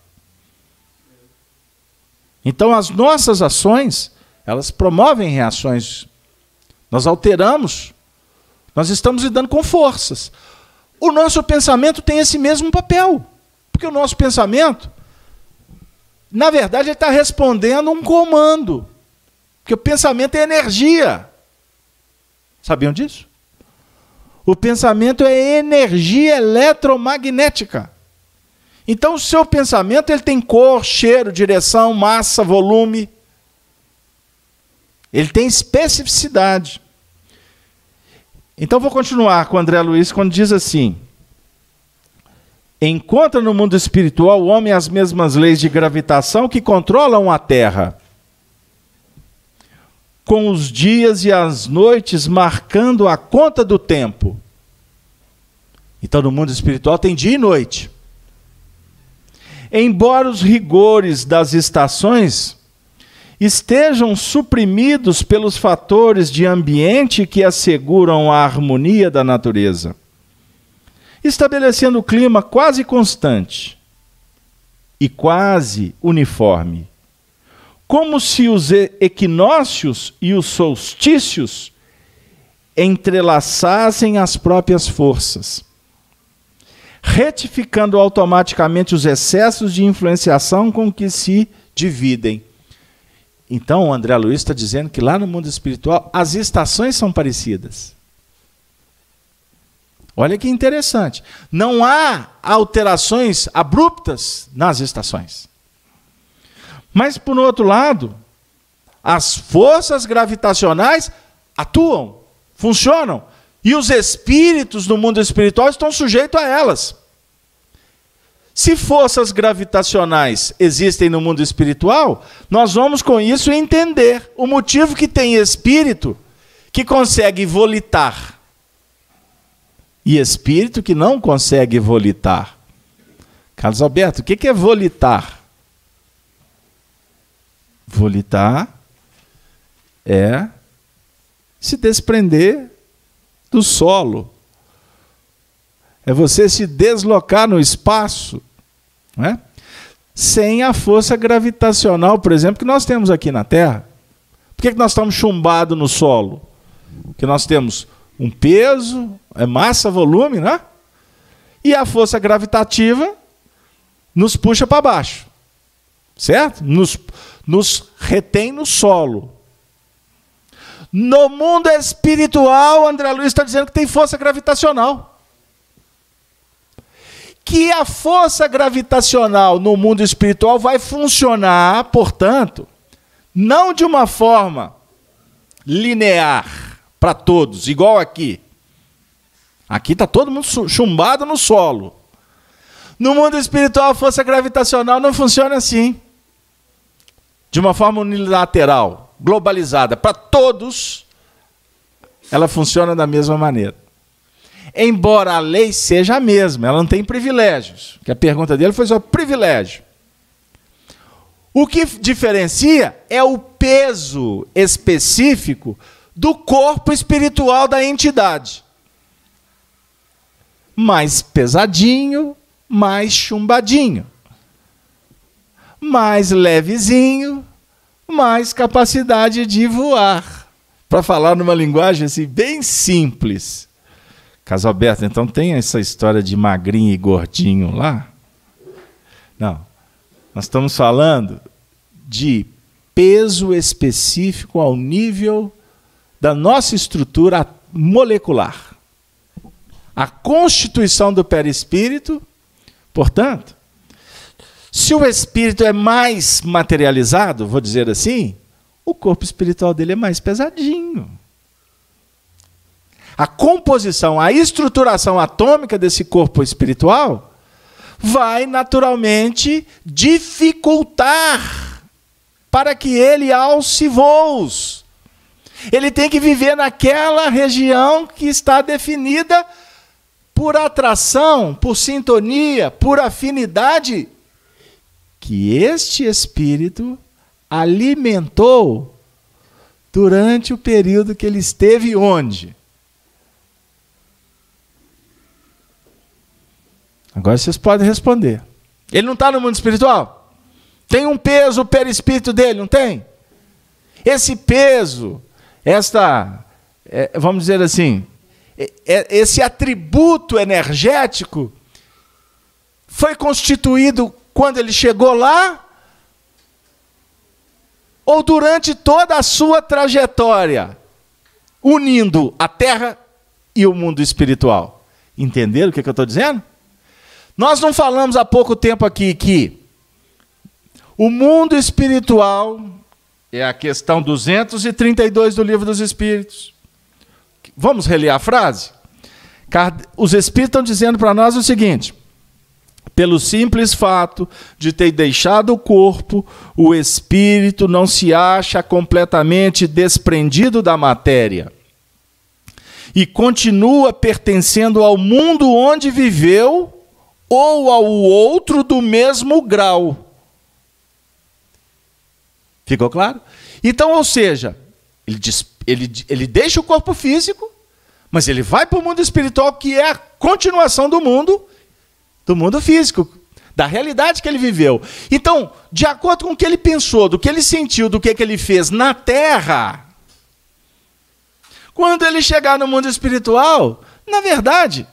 Então as nossas ações, elas promovem reações. Nós alteramos nós estamos lidando com forças. O nosso pensamento tem esse mesmo papel. Porque o nosso pensamento, na verdade, ele está respondendo um comando. Porque o pensamento é energia. Sabiam disso? O pensamento é energia eletromagnética. Então, o seu pensamento ele tem cor, cheiro, direção, massa, volume. Ele tem especificidade. Então vou continuar com André Luiz quando diz assim: Encontra no mundo espiritual o homem as mesmas leis de gravitação que controlam a Terra, com os dias e as noites marcando a conta do tempo. Então no mundo espiritual tem dia e noite. Embora os rigores das estações estejam suprimidos pelos fatores de ambiente que asseguram a harmonia da natureza, estabelecendo o clima quase constante e quase uniforme, como se os equinócios e os solstícios entrelaçassem as próprias forças, retificando automaticamente os excessos de influenciação com que se dividem. Então, o André Luiz está dizendo que lá no mundo espiritual as estações são parecidas. Olha que interessante. Não há alterações abruptas nas estações. Mas, por outro lado, as forças gravitacionais atuam, funcionam. E os espíritos do mundo espiritual estão sujeitos a elas. Se forças gravitacionais existem no mundo espiritual, nós vamos com isso entender o motivo que tem espírito que consegue volitar e espírito que não consegue volitar. Carlos Alberto, o que é volitar? Volitar é se desprender do solo, é você se deslocar no espaço né? sem a força gravitacional, por exemplo, que nós temos aqui na Terra. Por que, que nós estamos chumbados no solo? Porque nós temos um peso, é massa, volume, né? E a força gravitativa nos puxa para baixo, certo? Nos, nos retém no solo. No mundo espiritual, André Luiz está dizendo que tem força gravitacional que a força gravitacional no mundo espiritual vai funcionar, portanto, não de uma forma linear para todos, igual aqui. Aqui está todo mundo chumbado no solo. No mundo espiritual, a força gravitacional não funciona assim. De uma forma unilateral, globalizada, para todos, ela funciona da mesma maneira embora a lei seja a mesma, ela não tem privilégios. Que a pergunta dele foi sobre privilégio. O que diferencia é o peso específico do corpo espiritual da entidade. Mais pesadinho, mais chumbadinho. Mais levezinho, mais capacidade de voar. Para falar numa linguagem assim bem simples. Alberto, então tem essa história de magrinho e gordinho lá? Não. Nós estamos falando de peso específico ao nível da nossa estrutura molecular. A constituição do perispírito, portanto, se o espírito é mais materializado, vou dizer assim, o corpo espiritual dele é mais pesadinho a composição, a estruturação atômica desse corpo espiritual, vai naturalmente dificultar para que ele alce voos. Ele tem que viver naquela região que está definida por atração, por sintonia, por afinidade que este espírito alimentou durante o período que ele esteve onde? Agora vocês podem responder. Ele não está no mundo espiritual? Tem um peso perispírito dele, não tem? Esse peso, esta, é, vamos dizer assim, é, é, esse atributo energético foi constituído quando ele chegou lá ou durante toda a sua trajetória, unindo a terra e o mundo espiritual. Entenderam o que, é que eu estou dizendo? Nós não falamos há pouco tempo aqui que o mundo espiritual é a questão 232 do Livro dos Espíritos. Vamos reler a frase? Os Espíritos estão dizendo para nós o seguinte: pelo simples fato de ter deixado o corpo, o espírito não se acha completamente desprendido da matéria e continua pertencendo ao mundo onde viveu ou ao outro do mesmo grau. Ficou claro? Então, ou seja, ele, diz, ele, ele deixa o corpo físico, mas ele vai para o mundo espiritual, que é a continuação do mundo, do mundo físico, da realidade que ele viveu. Então, de acordo com o que ele pensou, do que ele sentiu, do que, que ele fez na terra, quando ele chegar no mundo espiritual, na verdade,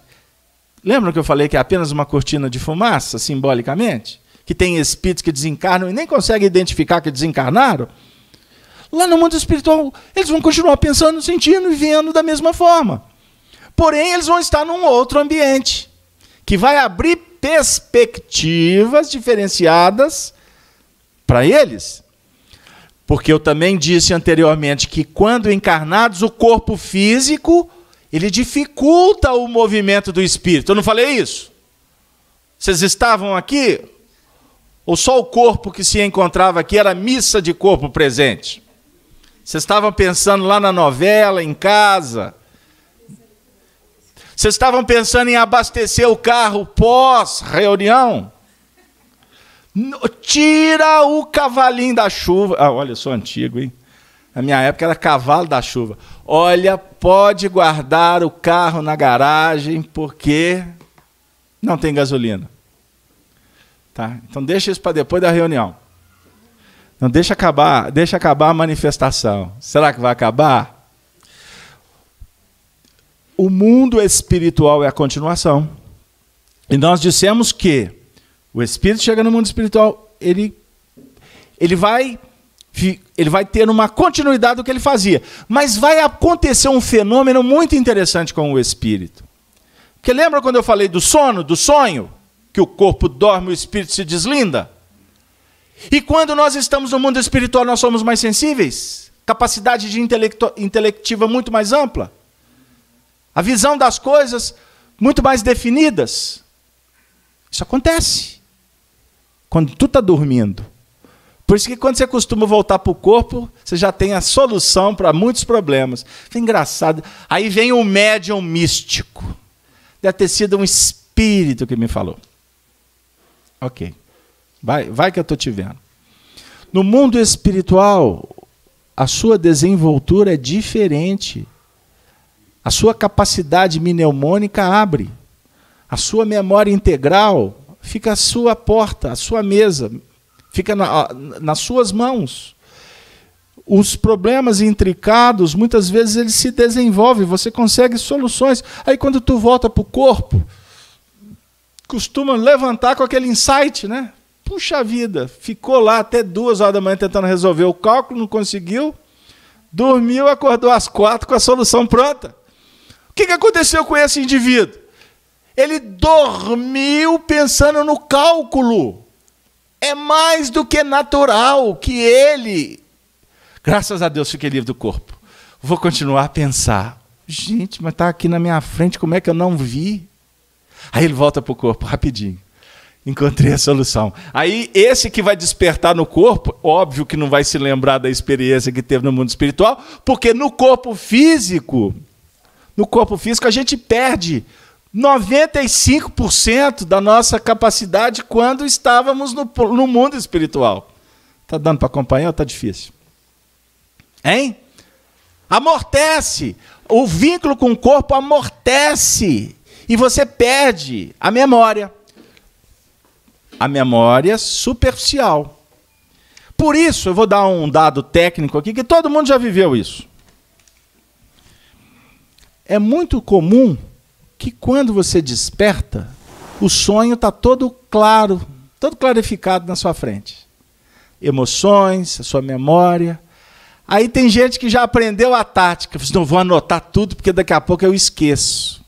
Lembra que eu falei que é apenas uma cortina de fumaça, simbolicamente? Que tem espíritos que desencarnam e nem conseguem identificar que desencarnaram? Lá no mundo espiritual, eles vão continuar pensando, sentindo e vendo da mesma forma. Porém, eles vão estar num outro ambiente que vai abrir perspectivas diferenciadas para eles. Porque eu também disse anteriormente que quando encarnados, o corpo físico ele dificulta o movimento do espírito. Eu não falei isso? Vocês estavam aqui? Ou só o corpo que se encontrava aqui era missa de corpo presente? Vocês estavam pensando lá na novela, em casa? Vocês estavam pensando em abastecer o carro pós-reunião? Tira o cavalinho da chuva. Ah, olha, eu sou antigo, hein? Na minha época era cavalo da chuva. Olha, pode guardar o carro na garagem porque não tem gasolina. Tá? Então deixa isso para depois da reunião. Não deixa acabar, deixa acabar a manifestação. Será que vai acabar? O mundo espiritual é a continuação. E nós dissemos que o espírito chega no mundo espiritual, ele ele vai ele vai ter uma continuidade do que ele fazia. Mas vai acontecer um fenômeno muito interessante com o espírito. Porque lembra quando eu falei do sono, do sonho? Que o corpo dorme, o espírito se deslinda? E quando nós estamos no mundo espiritual, nós somos mais sensíveis? Capacidade de intelectiva muito mais ampla? A visão das coisas muito mais definidas? Isso acontece. Quando tu está dormindo. Por isso que quando você costuma voltar para o corpo, você já tem a solução para muitos problemas. É engraçado. Aí vem o um médium místico. Deve ter sido um espírito que me falou. Ok. Vai, vai que eu estou te vendo. No mundo espiritual, a sua desenvoltura é diferente. A sua capacidade mnemônica abre. A sua memória integral fica à sua porta, à sua mesa, Fica na, nas suas mãos. Os problemas intricados, muitas vezes eles se desenvolvem, você consegue soluções. Aí quando tu volta para o corpo, costuma levantar com aquele insight, né? Puxa vida, ficou lá até duas horas da manhã tentando resolver o cálculo, não conseguiu, dormiu, acordou às quatro com a solução pronta. O que aconteceu com esse indivíduo? Ele dormiu pensando no cálculo. É mais do que natural que ele. Graças a Deus fiquei livre do corpo. Vou continuar a pensar. Gente, mas está aqui na minha frente, como é que eu não vi? Aí ele volta para o corpo rapidinho. Encontrei a solução. Aí, esse que vai despertar no corpo, óbvio que não vai se lembrar da experiência que teve no mundo espiritual, porque no corpo físico, no corpo físico a gente perde 95% da nossa capacidade quando estávamos no, no mundo espiritual. Tá dando para acompanhar ou tá difícil? Hein? Amortece. O vínculo com o corpo amortece e você perde a memória. A memória superficial. Por isso, eu vou dar um dado técnico aqui que todo mundo já viveu isso. É muito comum que quando você desperta, o sonho está todo claro, todo clarificado na sua frente. Emoções, a sua memória. Aí tem gente que já aprendeu a tática, assim, não vou anotar tudo porque daqui a pouco eu esqueço.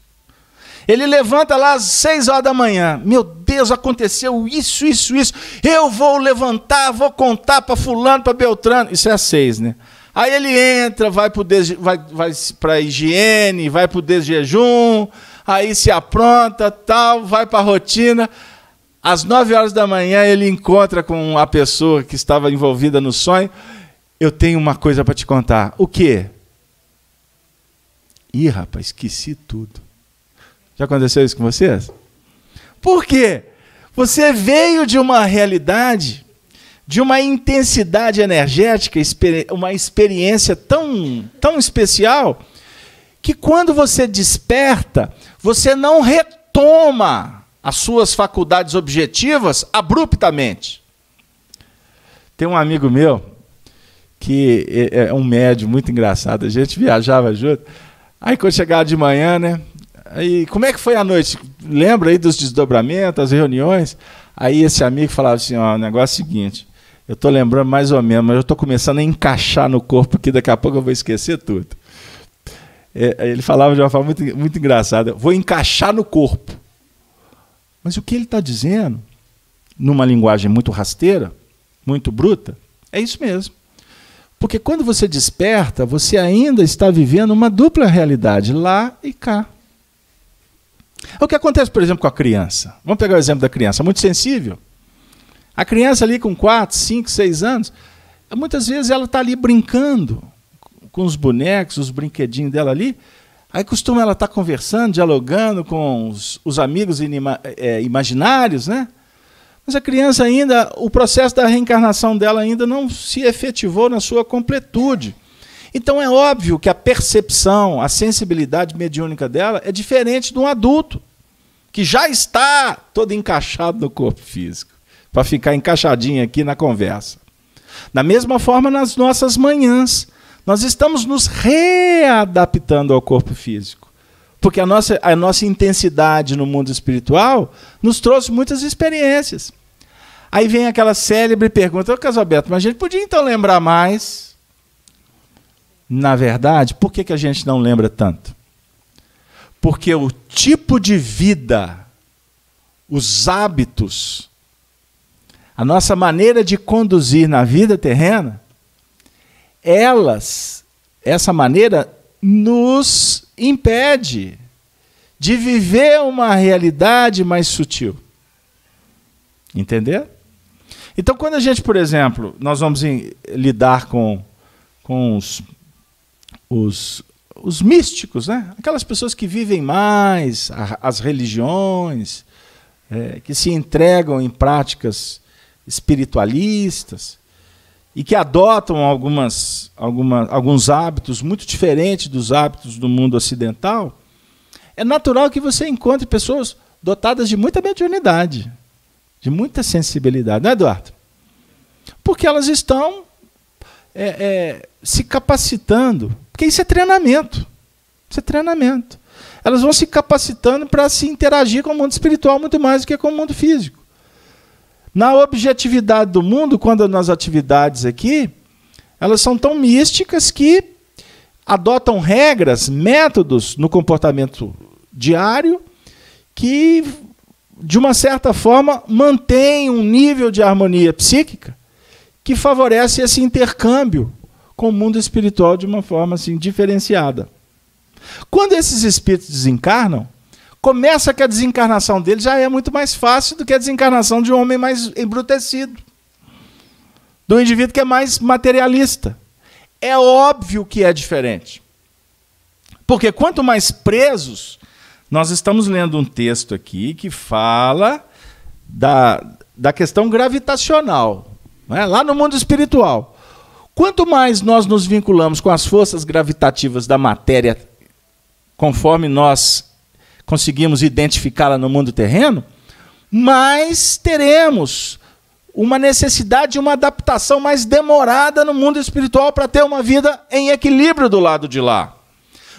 Ele levanta lá às seis horas da manhã. Meu Deus, aconteceu isso, isso, isso. Eu vou levantar, vou contar para fulano, para Beltrano. Isso é às seis, né? Aí ele entra, vai para vai, vai a higiene, vai para o desjejum, aí se apronta, tal, vai para a rotina. Às 9 horas da manhã ele encontra com a pessoa que estava envolvida no sonho. Eu tenho uma coisa para te contar. O quê? Ih, rapaz, esqueci tudo. Já aconteceu isso com vocês? Por quê? Você veio de uma realidade, de uma intensidade energética, uma experiência tão, tão especial, que quando você desperta, você não retoma as suas faculdades objetivas abruptamente. Tem um amigo meu que é, é um médio muito engraçado, a gente viajava junto. Aí quando chegava de manhã, né? Aí, como é que foi a noite? Lembra aí dos desdobramentos, as reuniões? Aí esse amigo falava assim: ó, o negócio é o seguinte, eu tô lembrando mais ou menos, mas eu tô começando a encaixar no corpo que daqui a pouco eu vou esquecer tudo. É, ele falava de uma forma muito, muito engraçada: vou encaixar no corpo. Mas o que ele está dizendo, numa linguagem muito rasteira, muito bruta, é isso mesmo. Porque quando você desperta, você ainda está vivendo uma dupla realidade, lá e cá. É o que acontece, por exemplo, com a criança. Vamos pegar o exemplo da criança, muito sensível. A criança ali com 4, 5, 6 anos, muitas vezes ela está ali brincando, com os bonecos, os brinquedinhos dela ali. Aí costuma ela estar tá conversando, dialogando com os, os amigos inima, é, imaginários, né? Mas a criança ainda, o processo da reencarnação dela ainda não se efetivou na sua completude. Então é óbvio que a percepção, a sensibilidade mediúnica dela é diferente de um adulto, que já está todo encaixado no corpo físico, para ficar encaixadinho aqui na conversa. Da mesma forma nas nossas manhãs. Nós estamos nos readaptando ao corpo físico. Porque a nossa, a nossa intensidade no mundo espiritual nos trouxe muitas experiências. Aí vem aquela célebre pergunta, ô Casalberto, mas a gente podia então lembrar mais? Na verdade, por que, que a gente não lembra tanto? Porque o tipo de vida, os hábitos, a nossa maneira de conduzir na vida terrena elas, essa maneira, nos impede de viver uma realidade mais sutil. Entender? Então, quando a gente, por exemplo, nós vamos em, lidar com, com os, os, os, místicos, né? aquelas pessoas que vivem mais a, as religiões, é, que se entregam em práticas espiritualistas, e que adotam algumas, alguns hábitos muito diferentes dos hábitos do mundo ocidental, é natural que você encontre pessoas dotadas de muita mediunidade, de muita sensibilidade, não é, Eduardo? Porque elas estão é, é, se capacitando, porque isso é treinamento. Isso é treinamento. Elas vão se capacitando para se interagir com o mundo espiritual muito mais do que com o mundo físico. Na objetividade do mundo, quando nas atividades aqui, elas são tão místicas que adotam regras, métodos no comportamento diário que, de uma certa forma, mantém um nível de harmonia psíquica que favorece esse intercâmbio com o mundo espiritual de uma forma assim diferenciada. Quando esses espíritos desencarnam, começa que a desencarnação dele já é muito mais fácil do que a desencarnação de um homem mais embrutecido, do indivíduo que é mais materialista. É óbvio que é diferente. Porque quanto mais presos, nós estamos lendo um texto aqui que fala da, da questão gravitacional, né? lá no mundo espiritual. Quanto mais nós nos vinculamos com as forças gravitativas da matéria, conforme nós conseguimos identificá-la no mundo terreno, mas teremos uma necessidade de uma adaptação mais demorada no mundo espiritual para ter uma vida em equilíbrio do lado de lá.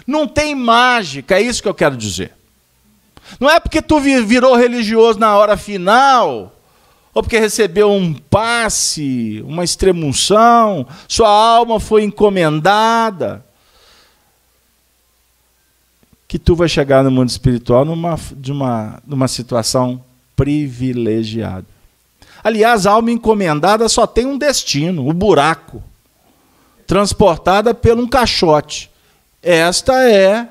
Não tem mágica, é isso que eu quero dizer. Não é porque tu virou religioso na hora final, ou porque recebeu um passe, uma extremunção, sua alma foi encomendada que tu vai chegar no mundo espiritual numa, de uma, numa situação privilegiada. Aliás, a alma encomendada só tem um destino, o buraco, transportada por um caixote. Esta é,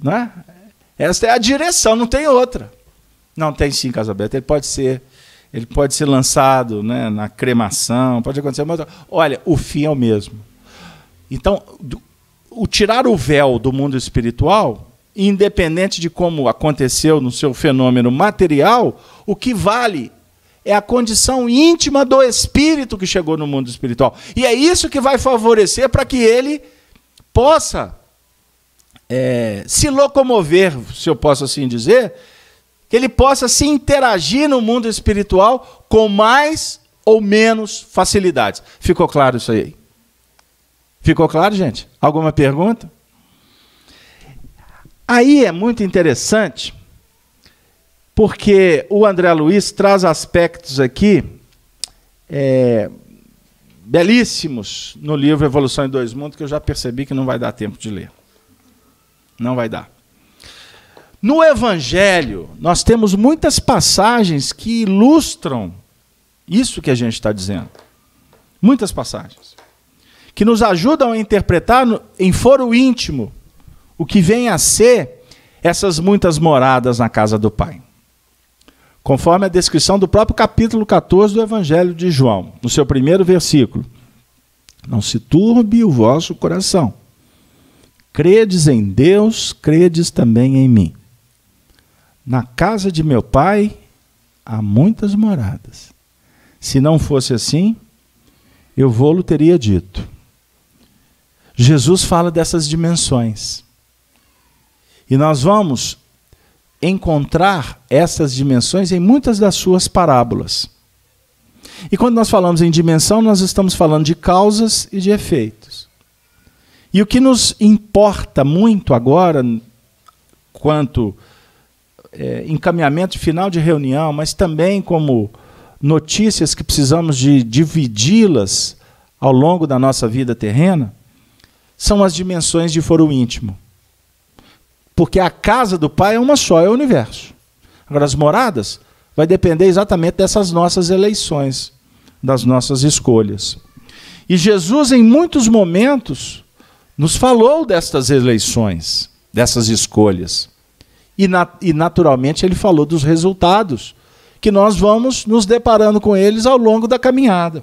né? Esta é a direção, não tem outra. Não tem sim, Casa Aberta. Ele pode ser, ele pode ser lançado, né, na cremação, pode acontecer. Mas olha, o fim é o mesmo. Então, do, o tirar o véu do mundo espiritual independente de como aconteceu no seu fenômeno material, o que vale é a condição íntima do espírito que chegou no mundo espiritual. E é isso que vai favorecer para que ele possa é, se locomover, se eu posso assim dizer, que ele possa se interagir no mundo espiritual com mais ou menos facilidades. Ficou claro isso aí? Ficou claro, gente? Alguma pergunta? Aí é muito interessante, porque o André Luiz traz aspectos aqui é, belíssimos no livro Evolução em Dois Mundos, que eu já percebi que não vai dar tempo de ler. Não vai dar. No Evangelho, nós temos muitas passagens que ilustram isso que a gente está dizendo. Muitas passagens. Que nos ajudam a interpretar em foro íntimo o que vem a ser essas muitas moradas na casa do Pai. Conforme a descrição do próprio capítulo 14 do Evangelho de João, no seu primeiro versículo: Não se turbe o vosso coração. Credes em Deus, credes também em mim. Na casa de meu Pai há muitas moradas. Se não fosse assim, eu vou-lo teria dito. Jesus fala dessas dimensões. E nós vamos encontrar essas dimensões em muitas das suas parábolas. E quando nós falamos em dimensão, nós estamos falando de causas e de efeitos. E o que nos importa muito agora, quanto é, encaminhamento final de reunião, mas também como notícias que precisamos de dividi-las ao longo da nossa vida terrena, são as dimensões de foro íntimo. Porque a casa do Pai é uma só, é o universo. Agora, as moradas vai depender exatamente dessas nossas eleições, das nossas escolhas. E Jesus, em muitos momentos, nos falou destas eleições, dessas escolhas. E, na, e naturalmente, ele falou dos resultados que nós vamos nos deparando com eles ao longo da caminhada.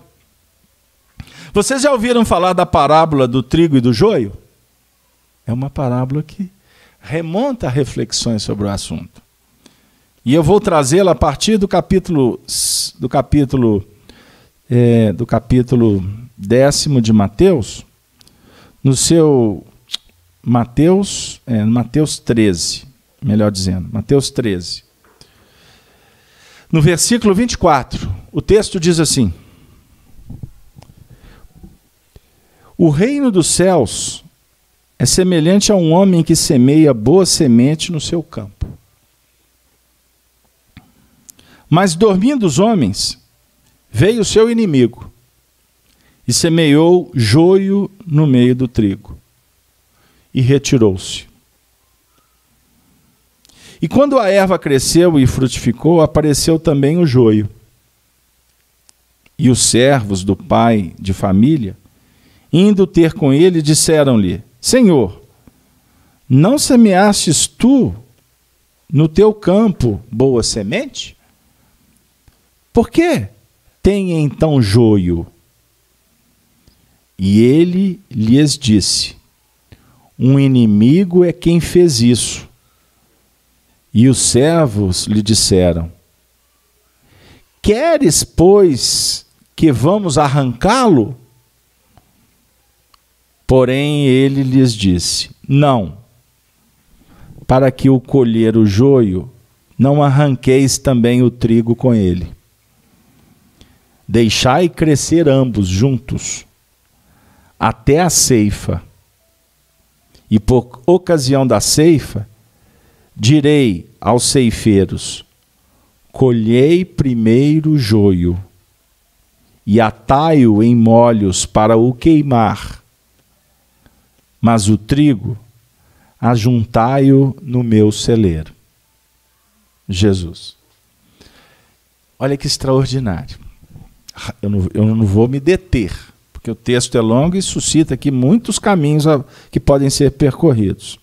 Vocês já ouviram falar da parábola do trigo e do joio? É uma parábola que remonta a reflexões sobre o assunto. E eu vou trazê-la a partir do capítulo do capítulo é, do capítulo décimo de Mateus, no seu Mateus, é, Mateus 13, melhor dizendo, Mateus 13. No versículo 24, o texto diz assim: O reino dos céus é semelhante a um homem que semeia boa semente no seu campo. Mas dormindo os homens, veio o seu inimigo e semeou joio no meio do trigo e retirou-se. E quando a erva cresceu e frutificou, apareceu também o joio. E os servos do pai de família, indo ter com ele, disseram-lhe: Senhor, não semeastes tu no teu campo boa semente? Por que tem então joio? E ele lhes disse: Um inimigo é quem fez isso. E os servos lhe disseram: Queres, pois, que vamos arrancá-lo? Porém, ele lhes disse: Não, para que o colher o joio, não arranqueis também o trigo com ele. Deixai crescer ambos juntos, até a ceifa. E por ocasião da ceifa, direi aos ceifeiros: Colhei primeiro o joio, e atai-o em molhos para o queimar mas o trigo ajuntai-o no meu celeiro. Jesus. Olha que extraordinário. Eu não, eu não, vou me deter, porque o texto é longo e suscita aqui muitos caminhos a, que podem ser percorridos.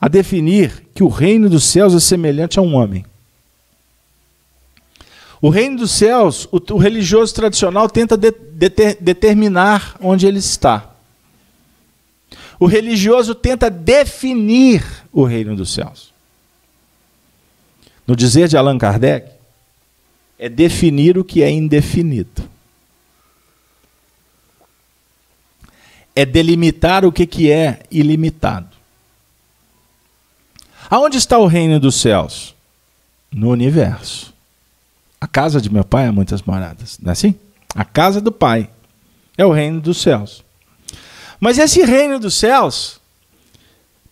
A definir que o reino dos céus é semelhante a um homem. O reino dos céus, o, o religioso tradicional tenta de, de, determinar onde ele está. O religioso tenta definir o reino dos céus. No dizer de Allan Kardec, é definir o que é indefinido. É delimitar o que, é ilimitado. Aonde está o reino dos céus? No universo. A casa de meu pai é muitas moradas, não é assim? A casa do pai é o reino dos céus. Mas esse reino dos céus,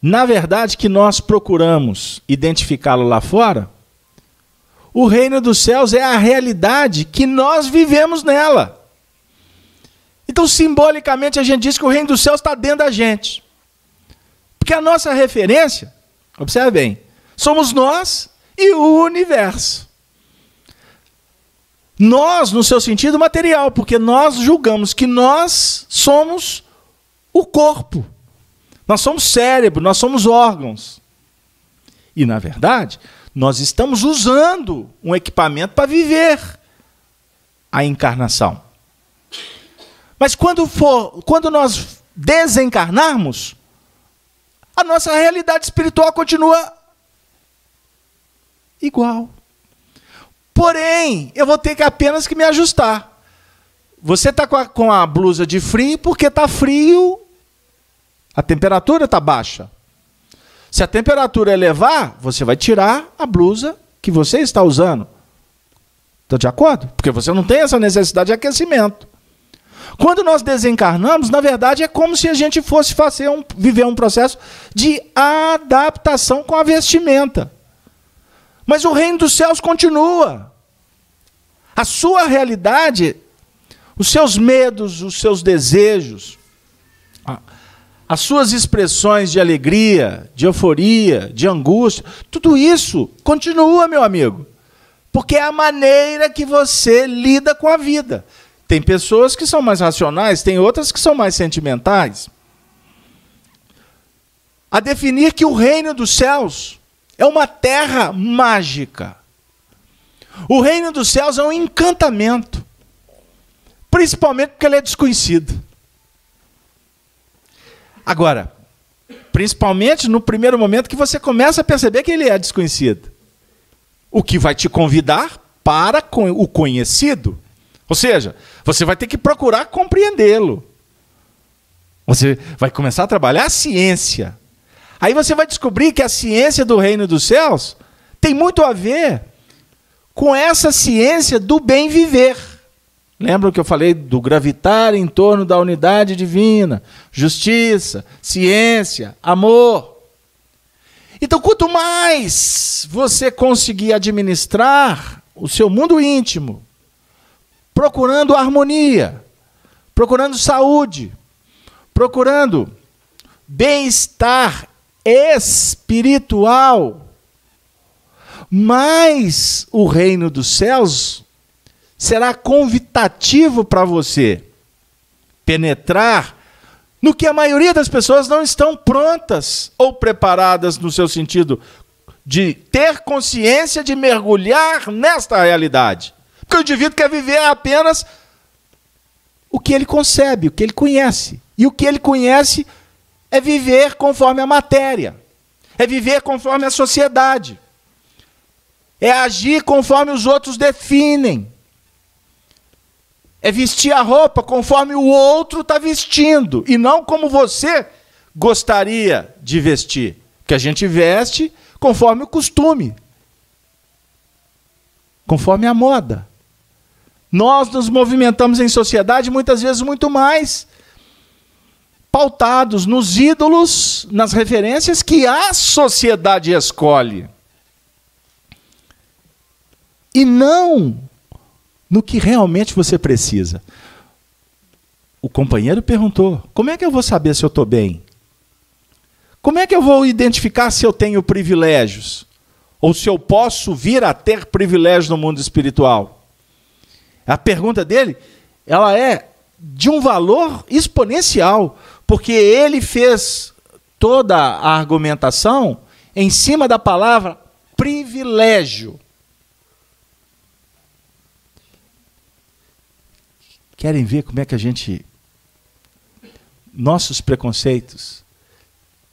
na verdade, que nós procuramos identificá-lo lá fora, o reino dos céus é a realidade que nós vivemos nela. Então, simbolicamente, a gente diz que o reino dos céus está dentro da gente. Porque a nossa referência, observe bem, somos nós e o universo. Nós, no seu sentido material, porque nós julgamos que nós somos o corpo. Nós somos cérebro, nós somos órgãos. E, na verdade, nós estamos usando um equipamento para viver a encarnação. Mas quando, for, quando nós desencarnarmos, a nossa realidade espiritual continua igual. Porém, eu vou ter que apenas que me ajustar. Você está com, com, a blusa de frio porque está frio a temperatura está baixa. Se a temperatura elevar, você vai tirar a blusa que você está usando. Estou tá de acordo? Porque você não tem essa necessidade de aquecimento. Quando nós desencarnamos, na verdade, é como se a gente fosse fazer um, viver um processo de adaptação com a vestimenta. Mas o reino dos céus continua. A sua realidade, os seus medos, os seus desejos, as suas expressões de alegria, de euforia, de angústia, tudo isso continua, meu amigo. Porque é a maneira que você lida com a vida. Tem pessoas que são mais racionais, tem outras que são mais sentimentais. A definir que o reino dos céus é uma terra mágica. O reino dos céus é um encantamento, principalmente porque ele é desconhecido. Agora, principalmente no primeiro momento que você começa a perceber que ele é desconhecido. O que vai te convidar para o conhecido. Ou seja, você vai ter que procurar compreendê-lo. Você vai começar a trabalhar a ciência. Aí você vai descobrir que a ciência do reino dos céus tem muito a ver com essa ciência do bem viver. Lembra que eu falei do gravitar em torno da unidade divina, justiça, ciência, amor. Então, quanto mais você conseguir administrar o seu mundo íntimo, procurando harmonia, procurando saúde, procurando bem-estar espiritual, mais o reino dos céus será convitativo para você penetrar no que a maioria das pessoas não estão prontas ou preparadas no seu sentido de ter consciência de mergulhar nesta realidade. Porque o indivíduo quer viver apenas o que ele concebe, o que ele conhece. E o que ele conhece é viver conforme a matéria, é viver conforme a sociedade, é agir conforme os outros definem. É vestir a roupa conforme o outro está vestindo e não como você gostaria de vestir. Que a gente veste conforme o costume, conforme a moda. Nós nos movimentamos em sociedade muitas vezes muito mais pautados nos ídolos, nas referências que a sociedade escolhe. E não no que realmente você precisa. O companheiro perguntou: como é que eu vou saber se eu estou bem? Como é que eu vou identificar se eu tenho privilégios? Ou se eu posso vir a ter privilégios no mundo espiritual? A pergunta dele, ela é de um valor exponencial, porque ele fez toda a argumentação em cima da palavra privilégio. Querem ver como é que a gente. Nossos preconceitos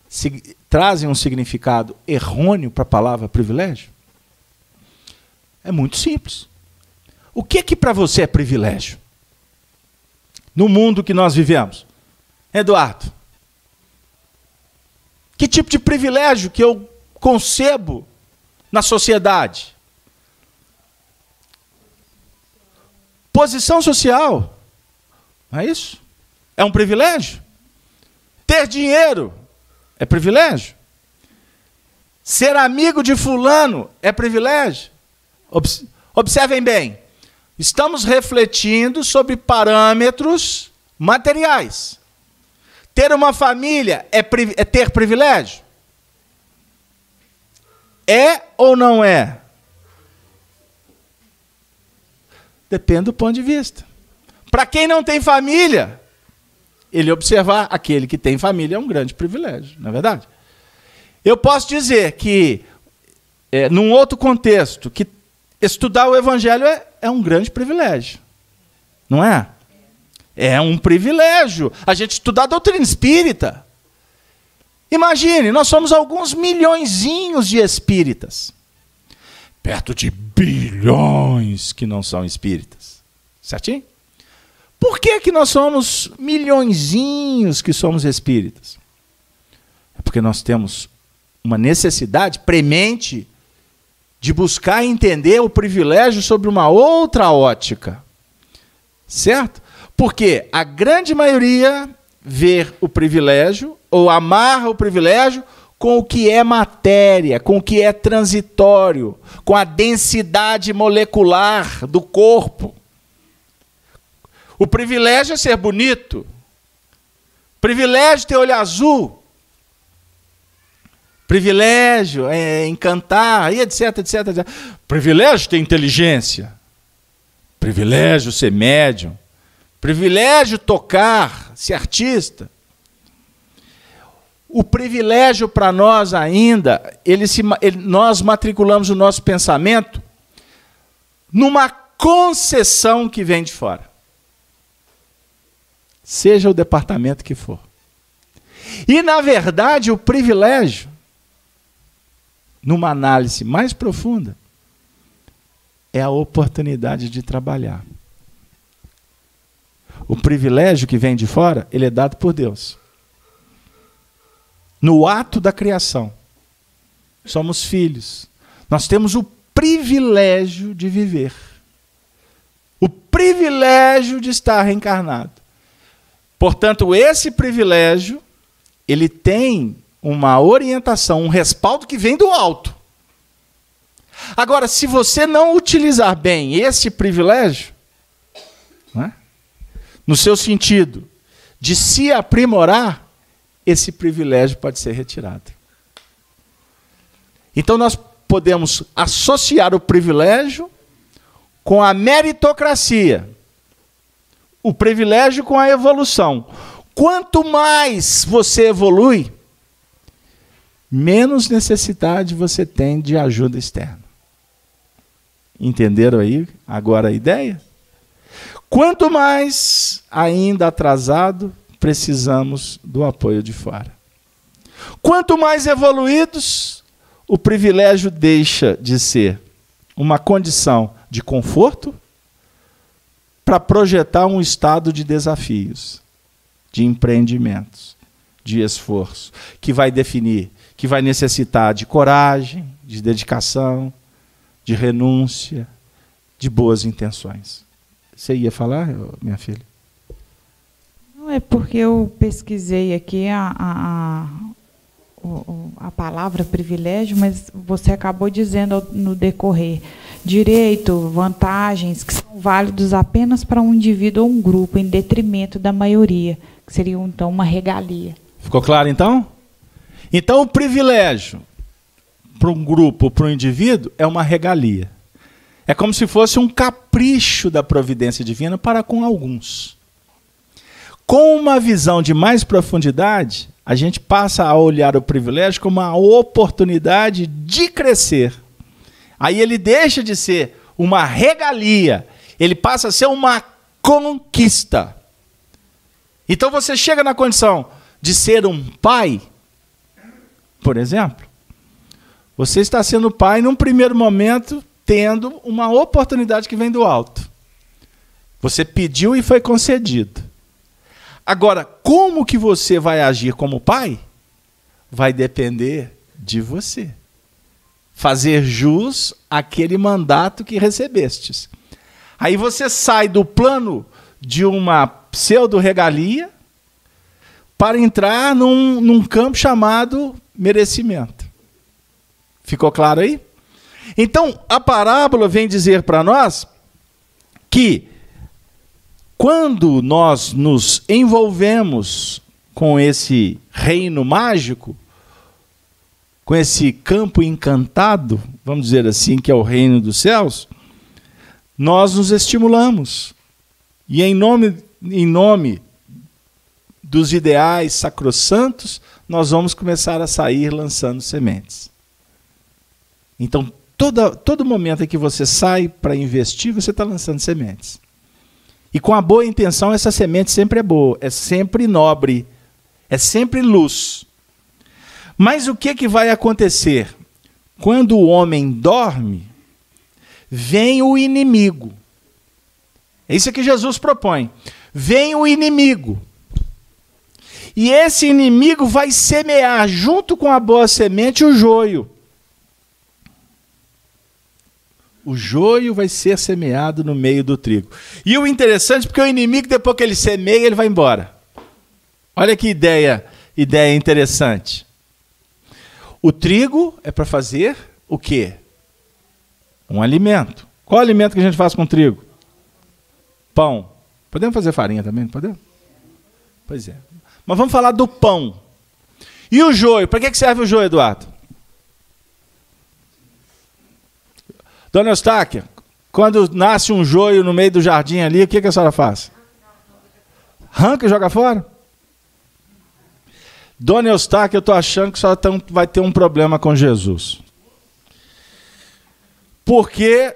se, trazem um significado errôneo para a palavra privilégio? É muito simples. O que é que para você é privilégio? No mundo que nós vivemos. Eduardo, que tipo de privilégio que eu concebo na sociedade? Posição social. Não é isso? É um privilégio? Ter dinheiro é privilégio? Ser amigo de fulano é privilégio? Observem bem. Estamos refletindo sobre parâmetros materiais. Ter uma família é, pri é ter privilégio? É ou não é? Depende do ponto de vista. Para quem não tem família, ele observar aquele que tem família é um grande privilégio, não é verdade? Eu posso dizer que, é, num outro contexto, que estudar o Evangelho é, é um grande privilégio, não é? É um privilégio a gente estudar a doutrina espírita. Imagine, nós somos alguns milhõeszinhos de espíritas, perto de bilhões que não são espíritas, certinho? Por que, que nós somos milhõeszinhos que somos espíritas? É porque nós temos uma necessidade premente de buscar entender o privilégio sobre uma outra ótica. Certo? Porque a grande maioria vê o privilégio ou amarra o privilégio com o que é matéria, com o que é transitório, com a densidade molecular do corpo. O privilégio é ser bonito. Privilégio é ter olho azul. Privilégio é encantar, e etc, etc, etc. Privilégio é ter inteligência. Privilégio ser médium. Privilégio tocar, ser artista. O privilégio para nós ainda, ele se, ele, nós matriculamos o nosso pensamento numa concessão que vem de fora seja o departamento que for. E, na verdade, o privilégio, numa análise mais profunda, é a oportunidade de trabalhar. O privilégio que vem de fora, ele é dado por Deus. No ato da criação, somos filhos. Nós temos o privilégio de viver. O privilégio de estar reencarnado. Portanto, esse privilégio ele tem uma orientação, um respaldo que vem do alto. Agora, se você não utilizar bem esse privilégio, é? no seu sentido de se aprimorar, esse privilégio pode ser retirado. Então, nós podemos associar o privilégio com a meritocracia o privilégio com a evolução. Quanto mais você evolui, menos necessidade você tem de ajuda externa. Entenderam aí agora a ideia? Quanto mais ainda atrasado, precisamos do apoio de fora. Quanto mais evoluídos, o privilégio deixa de ser uma condição de conforto para projetar um estado de desafios, de empreendimentos, de esforço, que vai definir, que vai necessitar de coragem, de dedicação, de renúncia, de boas intenções. Você ia falar, minha filha? Não é porque eu pesquisei aqui a, a, a, a palavra privilégio, mas você acabou dizendo no decorrer direito, vantagens que são válidos apenas para um indivíduo ou um grupo, em detrimento da maioria, que seria então uma regalia. Ficou claro então? Então o privilégio para um grupo, para um indivíduo, é uma regalia. É como se fosse um capricho da providência divina para com alguns. Com uma visão de mais profundidade, a gente passa a olhar o privilégio como uma oportunidade de crescer Aí ele deixa de ser uma regalia, ele passa a ser uma conquista. Então você chega na condição de ser um pai, por exemplo. Você está sendo pai num primeiro momento, tendo uma oportunidade que vem do alto. Você pediu e foi concedido. Agora, como que você vai agir como pai? Vai depender de você fazer jus àquele mandato que recebestes. Aí você sai do plano de uma pseudo-regalia para entrar num, num campo chamado merecimento. Ficou claro aí? Então, a parábola vem dizer para nós que quando nós nos envolvemos com esse reino mágico, com esse campo encantado, vamos dizer assim, que é o reino dos céus, nós nos estimulamos. E em nome, em nome dos ideais sacrossantos, nós vamos começar a sair lançando sementes. Então, toda, todo momento em que você sai para investir, você está lançando sementes. E com a boa intenção, essa semente sempre é boa, é sempre nobre, é sempre luz. Mas o que, é que vai acontecer? Quando o homem dorme, vem o inimigo. É isso que Jesus propõe. Vem o inimigo. E esse inimigo vai semear junto com a boa semente o joio. O joio vai ser semeado no meio do trigo. E o interessante, é porque o inimigo, depois que ele semeia, ele vai embora. Olha que ideia, ideia interessante. O trigo é para fazer o quê? Um alimento. Qual alimento que a gente faz com trigo? Pão. Podemos fazer farinha também, podemos? Pois é. Mas vamos falar do pão. E o joio? Para que, serve o joio, Eduardo? Dona Eustáquia, quando nasce um joio no meio do jardim ali, o que, que a senhora faz? Arranca e joga fora? Dona Eustáquia, eu estou achando que só tão, vai ter um problema com Jesus. Porque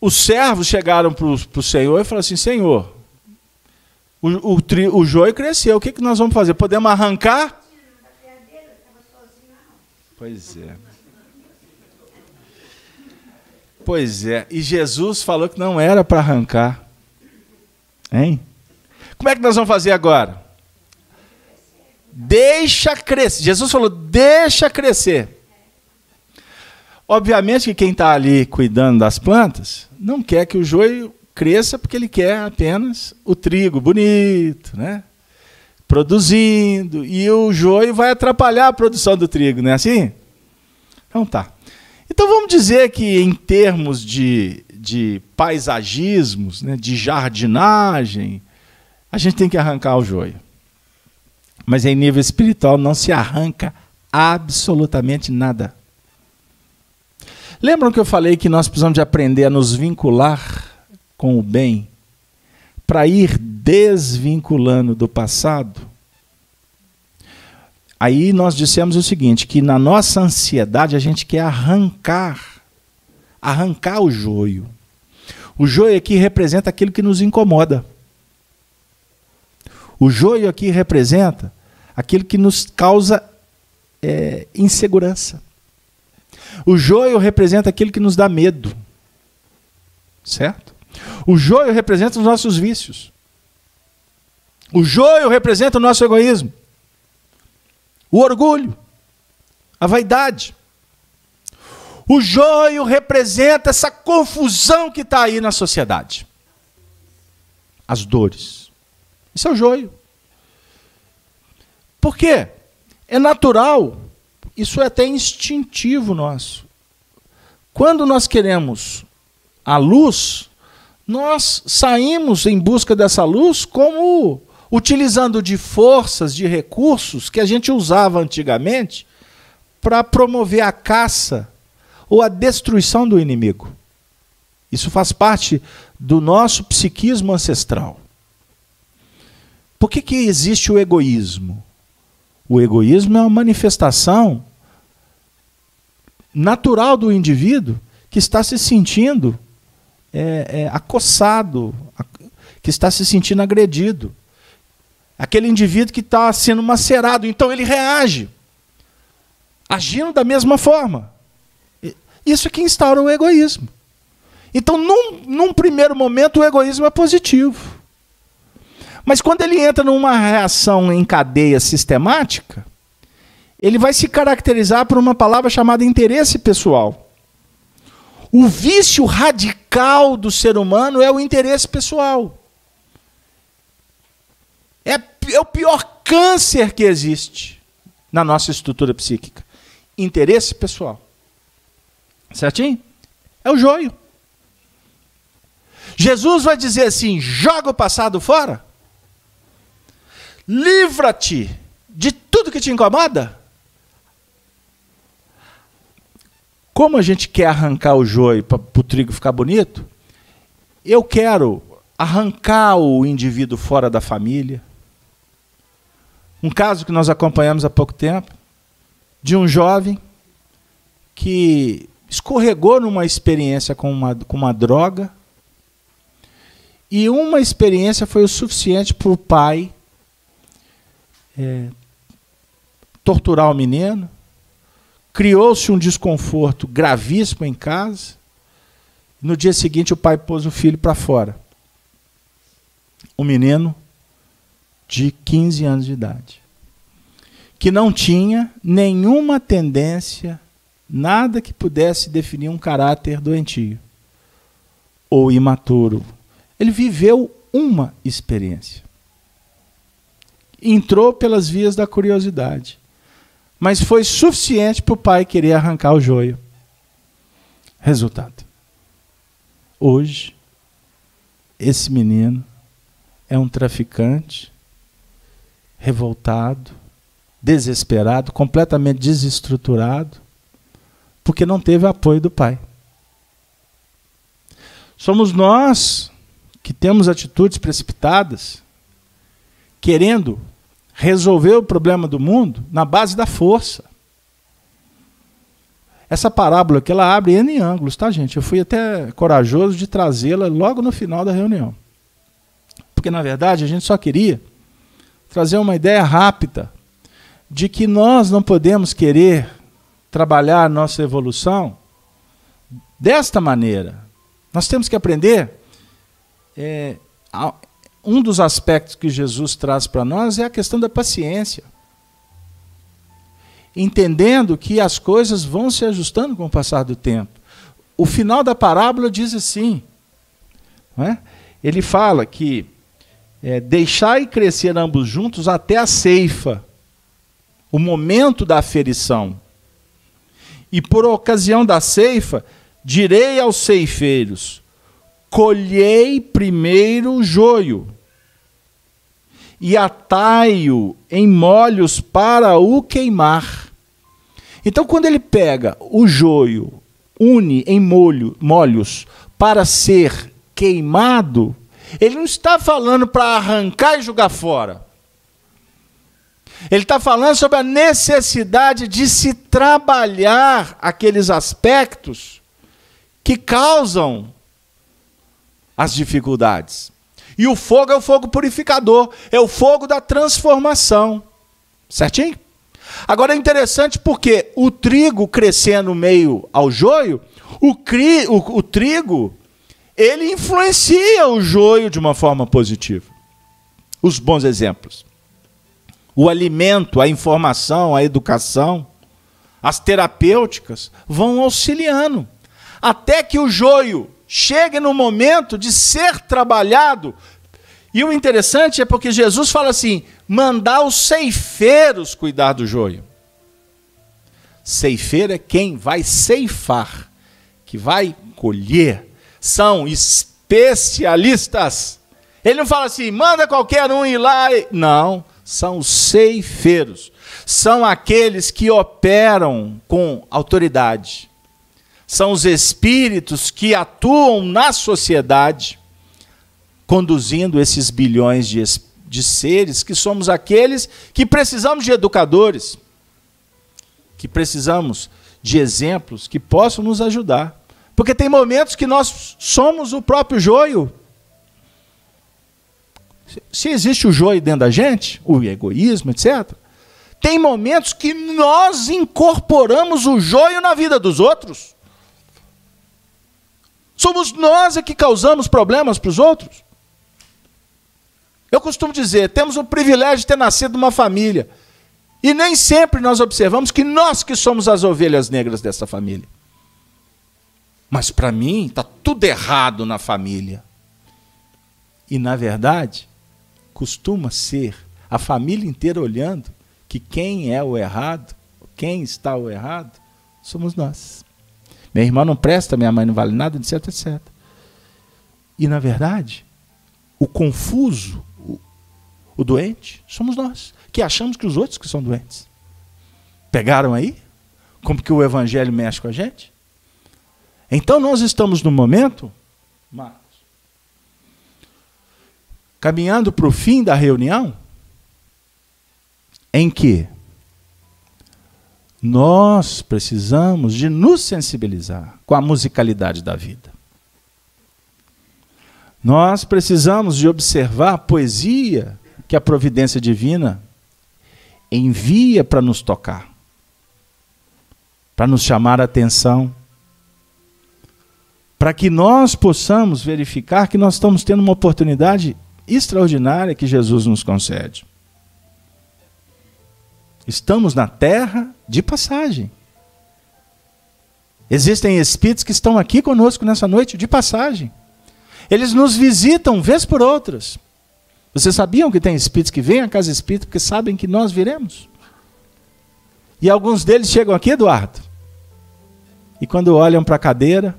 os servos chegaram para o Senhor e falaram assim: Senhor, o, o, tri, o joio cresceu, o que, que nós vamos fazer? Podemos arrancar? Pois é. Pois é. E Jesus falou que não era para arrancar. Hein? Como é que nós vamos fazer agora? Deixa crescer. Jesus falou: deixa crescer. Obviamente que quem está ali cuidando das plantas não quer que o joio cresça porque ele quer apenas o trigo bonito, né? Produzindo. E o joio vai atrapalhar a produção do trigo, não é assim? Então tá. Então vamos dizer que em termos de, de paisagismos, né, de jardinagem, a gente tem que arrancar o joio. Mas em nível espiritual não se arranca absolutamente nada. Lembram que eu falei que nós precisamos de aprender a nos vincular com o bem para ir desvinculando do passado? Aí nós dissemos o seguinte, que na nossa ansiedade a gente quer arrancar, arrancar o joio. O joio aqui representa aquilo que nos incomoda. O joio aqui representa aquilo que nos causa é, insegurança. O joio representa aquilo que nos dá medo. Certo? O joio representa os nossos vícios. O joio representa o nosso egoísmo. O orgulho. A vaidade. O joio representa essa confusão que está aí na sociedade. As dores isso é o joio. Por quê? É natural, isso é até instintivo nosso. Quando nós queremos a luz, nós saímos em busca dessa luz como utilizando de forças, de recursos que a gente usava antigamente para promover a caça ou a destruição do inimigo. Isso faz parte do nosso psiquismo ancestral. Por que, que existe o egoísmo? O egoísmo é uma manifestação natural do indivíduo que está se sentindo é, é, acossado, que está se sentindo agredido. Aquele indivíduo que está sendo macerado. Então ele reage, agindo da mesma forma. Isso é que instaura o egoísmo. Então, num, num primeiro momento, o egoísmo é positivo. Mas quando ele entra numa reação em cadeia sistemática, ele vai se caracterizar por uma palavra chamada interesse pessoal. O vício radical do ser humano é o interesse pessoal. É, é o pior câncer que existe na nossa estrutura psíquica. Interesse pessoal. Certinho? É o joio. Jesus vai dizer assim: joga o passado fora? Livra-te de tudo que te incomoda. Como a gente quer arrancar o joio para o trigo ficar bonito, eu quero arrancar o indivíduo fora da família. Um caso que nós acompanhamos há pouco tempo, de um jovem que escorregou numa experiência com uma, com uma droga, e uma experiência foi o suficiente para o pai é, torturar o menino, criou-se um desconforto gravíssimo em casa. No dia seguinte, o pai pôs o filho para fora. Um menino de 15 anos de idade, que não tinha nenhuma tendência, nada que pudesse definir um caráter doentio ou imaturo. Ele viveu uma experiência entrou pelas vias da curiosidade. Mas foi suficiente para o pai querer arrancar o joio. Resultado: hoje, esse menino é um traficante revoltado, desesperado, completamente desestruturado, porque não teve apoio do pai. Somos nós que temos atitudes precipitadas, querendo Resolver o problema do mundo na base da força. Essa parábola que ela abre N ângulos, tá, gente? Eu fui até corajoso de trazê-la logo no final da reunião. Porque, na verdade, a gente só queria trazer uma ideia rápida de que nós não podemos querer trabalhar a nossa evolução desta maneira. Nós temos que aprender é, a um dos aspectos que Jesus traz para nós é a questão da paciência. Entendendo que as coisas vão se ajustando com o passar do tempo. O final da parábola diz assim: é? ele fala que é, deixai crescer ambos juntos até a ceifa, o momento da aferição. E por ocasião da ceifa, direi aos ceifeiros: colhei primeiro o joio e atai-o em molhos para o queimar. Então, quando ele pega o joio, une em molho, molhos para ser queimado, ele não está falando para arrancar e jogar fora. Ele está falando sobre a necessidade de se trabalhar aqueles aspectos que causam as dificuldades. E o fogo é o fogo purificador, é o fogo da transformação. Certinho? Agora é interessante porque o trigo crescendo meio ao joio, o, cri, o, o trigo ele influencia o joio de uma forma positiva. Os bons exemplos. O alimento, a informação, a educação, as terapêuticas vão auxiliando. Até que o joio chega no momento de ser trabalhado. E o interessante é porque Jesus fala assim: mandar os ceifeiros cuidar do joio. Ceifeiro é quem vai ceifar, que vai colher. São especialistas. Ele não fala assim, manda qualquer um ir lá. Não, são os ceifeiros. São aqueles que operam com autoridade são os espíritos que atuam na sociedade, conduzindo esses bilhões de, de seres, que somos aqueles que precisamos de educadores, que precisamos de exemplos que possam nos ajudar. Porque tem momentos que nós somos o próprio joio. Se existe o joio dentro da gente, o egoísmo, etc., tem momentos que nós incorporamos o joio na vida dos outros. Somos nós é que causamos problemas para os outros. Eu costumo dizer, temos o privilégio de ter nascido numa família. E nem sempre nós observamos que nós que somos as ovelhas negras dessa família. Mas para mim está tudo errado na família. E na verdade, costuma ser a família inteira olhando que quem é o errado, quem está o errado, somos nós. Minha irmã não presta, minha mãe não vale nada, etc, é, tá etc. E, na verdade, o confuso, o, o doente, somos nós, que achamos que os outros que são doentes. Pegaram aí? Como que o evangelho mexe com a gente? Então, nós estamos no momento, Marcos, caminhando para o fim da reunião, em que nós precisamos de nos sensibilizar com a musicalidade da vida. Nós precisamos de observar a poesia que a providência divina envia para nos tocar, para nos chamar a atenção, para que nós possamos verificar que nós estamos tendo uma oportunidade extraordinária que Jesus nos concede. Estamos na terra de passagem. Existem espíritos que estão aqui conosco nessa noite de passagem. Eles nos visitam vez por outras. Vocês sabiam que tem espíritos que vêm à casa espírita porque sabem que nós viremos? E alguns deles chegam aqui, Eduardo, e quando olham para a cadeira,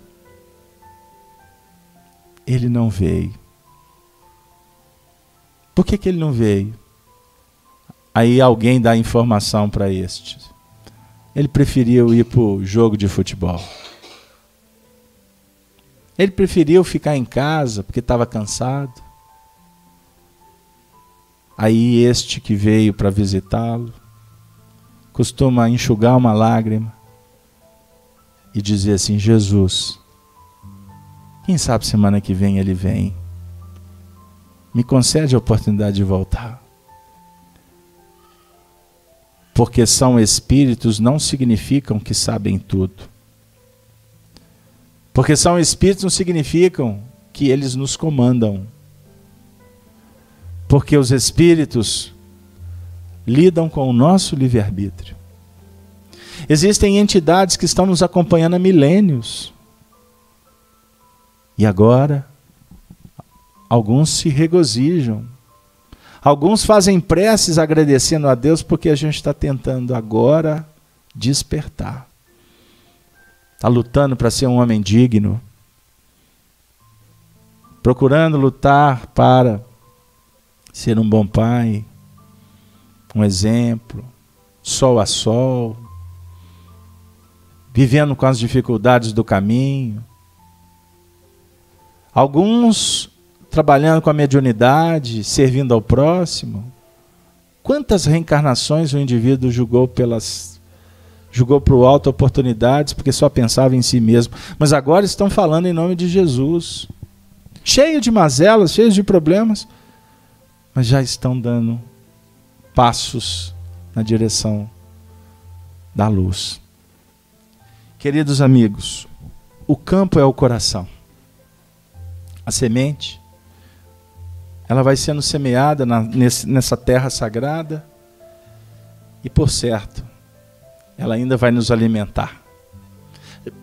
ele não veio. Por que, que ele não veio? Aí alguém dá informação para este ele preferiu ir para o jogo de futebol. Ele preferiu ficar em casa porque estava cansado. Aí este que veio para visitá-lo costuma enxugar uma lágrima e dizer assim: Jesus, quem sabe semana que vem ele vem, me concede a oportunidade de voltar porque são espíritos, não significam que sabem tudo. Porque são espíritos, não significam que eles nos comandam. Porque os espíritos lidam com o nosso livre-arbítrio. Existem entidades que estão nos acompanhando há milênios. E agora, alguns se regozijam Alguns fazem preces agradecendo a Deus porque a gente está tentando agora despertar. Está lutando para ser um homem digno. Procurando lutar para ser um bom pai, um exemplo, sol a sol, vivendo com as dificuldades do caminho. Alguns trabalhando com a mediunidade, servindo ao próximo. Quantas reencarnações o indivíduo julgou pelas julgou para o alto oportunidades porque só pensava em si mesmo, mas agora estão falando em nome de Jesus. Cheio de mazelas, cheio de problemas, mas já estão dando passos na direção da luz. Queridos amigos, o campo é o coração. A semente ela vai sendo semeada na, nessa terra sagrada e, por certo, ela ainda vai nos alimentar.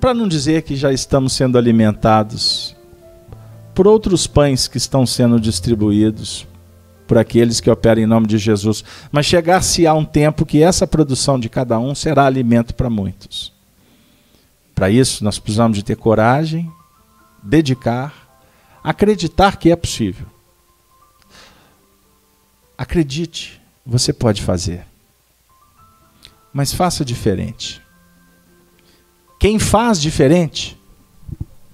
Para não dizer que já estamos sendo alimentados por outros pães que estão sendo distribuídos por aqueles que operam em nome de Jesus, mas chegar-se a um tempo que essa produção de cada um será alimento para muitos. Para isso, nós precisamos de ter coragem, dedicar, acreditar que é possível Acredite, você pode fazer. Mas faça diferente. Quem faz diferente,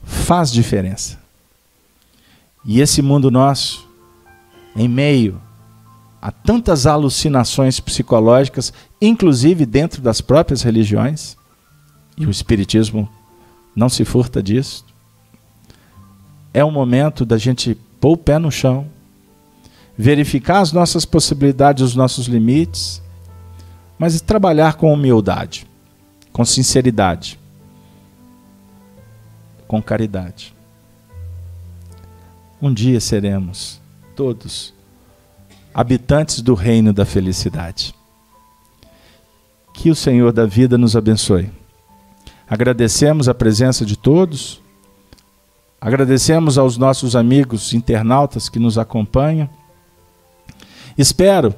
faz diferença. E esse mundo nosso, em meio a tantas alucinações psicológicas, inclusive dentro das próprias religiões, e o Espiritismo não se furta disso, é um momento da gente pôr o pé no chão verificar as nossas possibilidades, os nossos limites, mas trabalhar com humildade, com sinceridade, com caridade. Um dia seremos todos habitantes do reino da felicidade. Que o Senhor da vida nos abençoe. Agradecemos a presença de todos, agradecemos aos nossos amigos internautas que nos acompanham Espero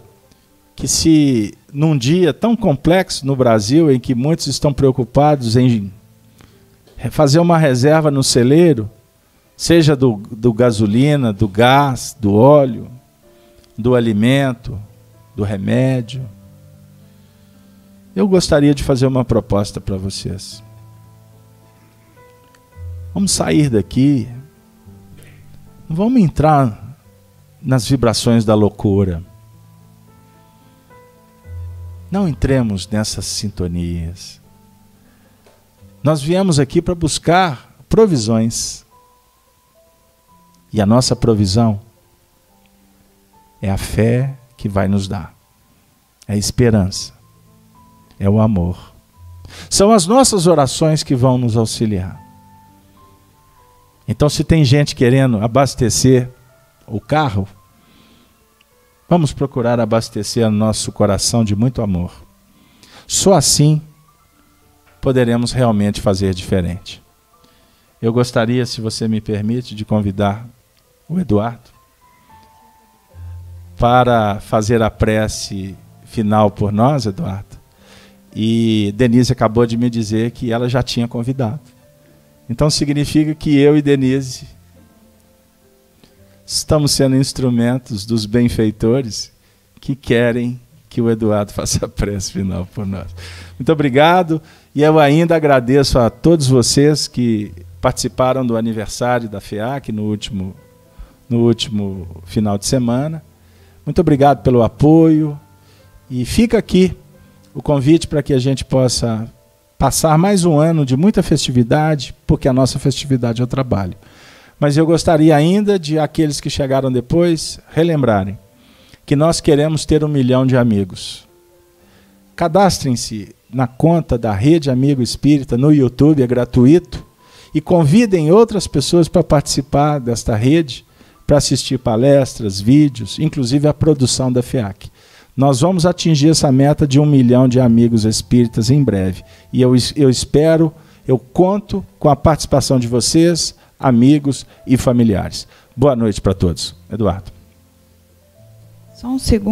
que se num dia tão complexo no Brasil, em que muitos estão preocupados em fazer uma reserva no celeiro, seja do, do gasolina, do gás, do óleo, do alimento, do remédio, eu gostaria de fazer uma proposta para vocês. Vamos sair daqui, vamos entrar nas vibrações da loucura. Não entremos nessas sintonias. Nós viemos aqui para buscar provisões. E a nossa provisão é a fé que vai nos dar, é a esperança, é o amor. São as nossas orações que vão nos auxiliar. Então, se tem gente querendo abastecer o carro, Vamos procurar abastecer nosso coração de muito amor. Só assim poderemos realmente fazer diferente. Eu gostaria, se você me permite, de convidar o Eduardo para fazer a prece final por nós, Eduardo. E Denise acabou de me dizer que ela já tinha convidado. Então significa que eu e Denise estamos sendo instrumentos dos benfeitores que querem que o Eduardo *laughs* faça a prece final por nós. Muito obrigado e eu ainda agradeço a todos vocês que participaram do aniversário da FEAC no último, no último final de semana. Muito obrigado pelo apoio e fica aqui o convite para que a gente possa passar mais um ano de muita festividade, porque a nossa festividade é o trabalho. Mas eu gostaria ainda de aqueles que chegaram depois relembrarem que nós queremos ter um milhão de amigos. Cadastrem-se na conta da Rede Amigo Espírita no YouTube, é gratuito, e convidem outras pessoas para participar desta rede, para assistir palestras, vídeos, inclusive a produção da FEAC. Nós vamos atingir essa meta de um milhão de amigos espíritas em breve. E eu, eu espero, eu conto com a participação de vocês, amigos e familiares. Boa noite para todos. Eduardo. Só um segundo.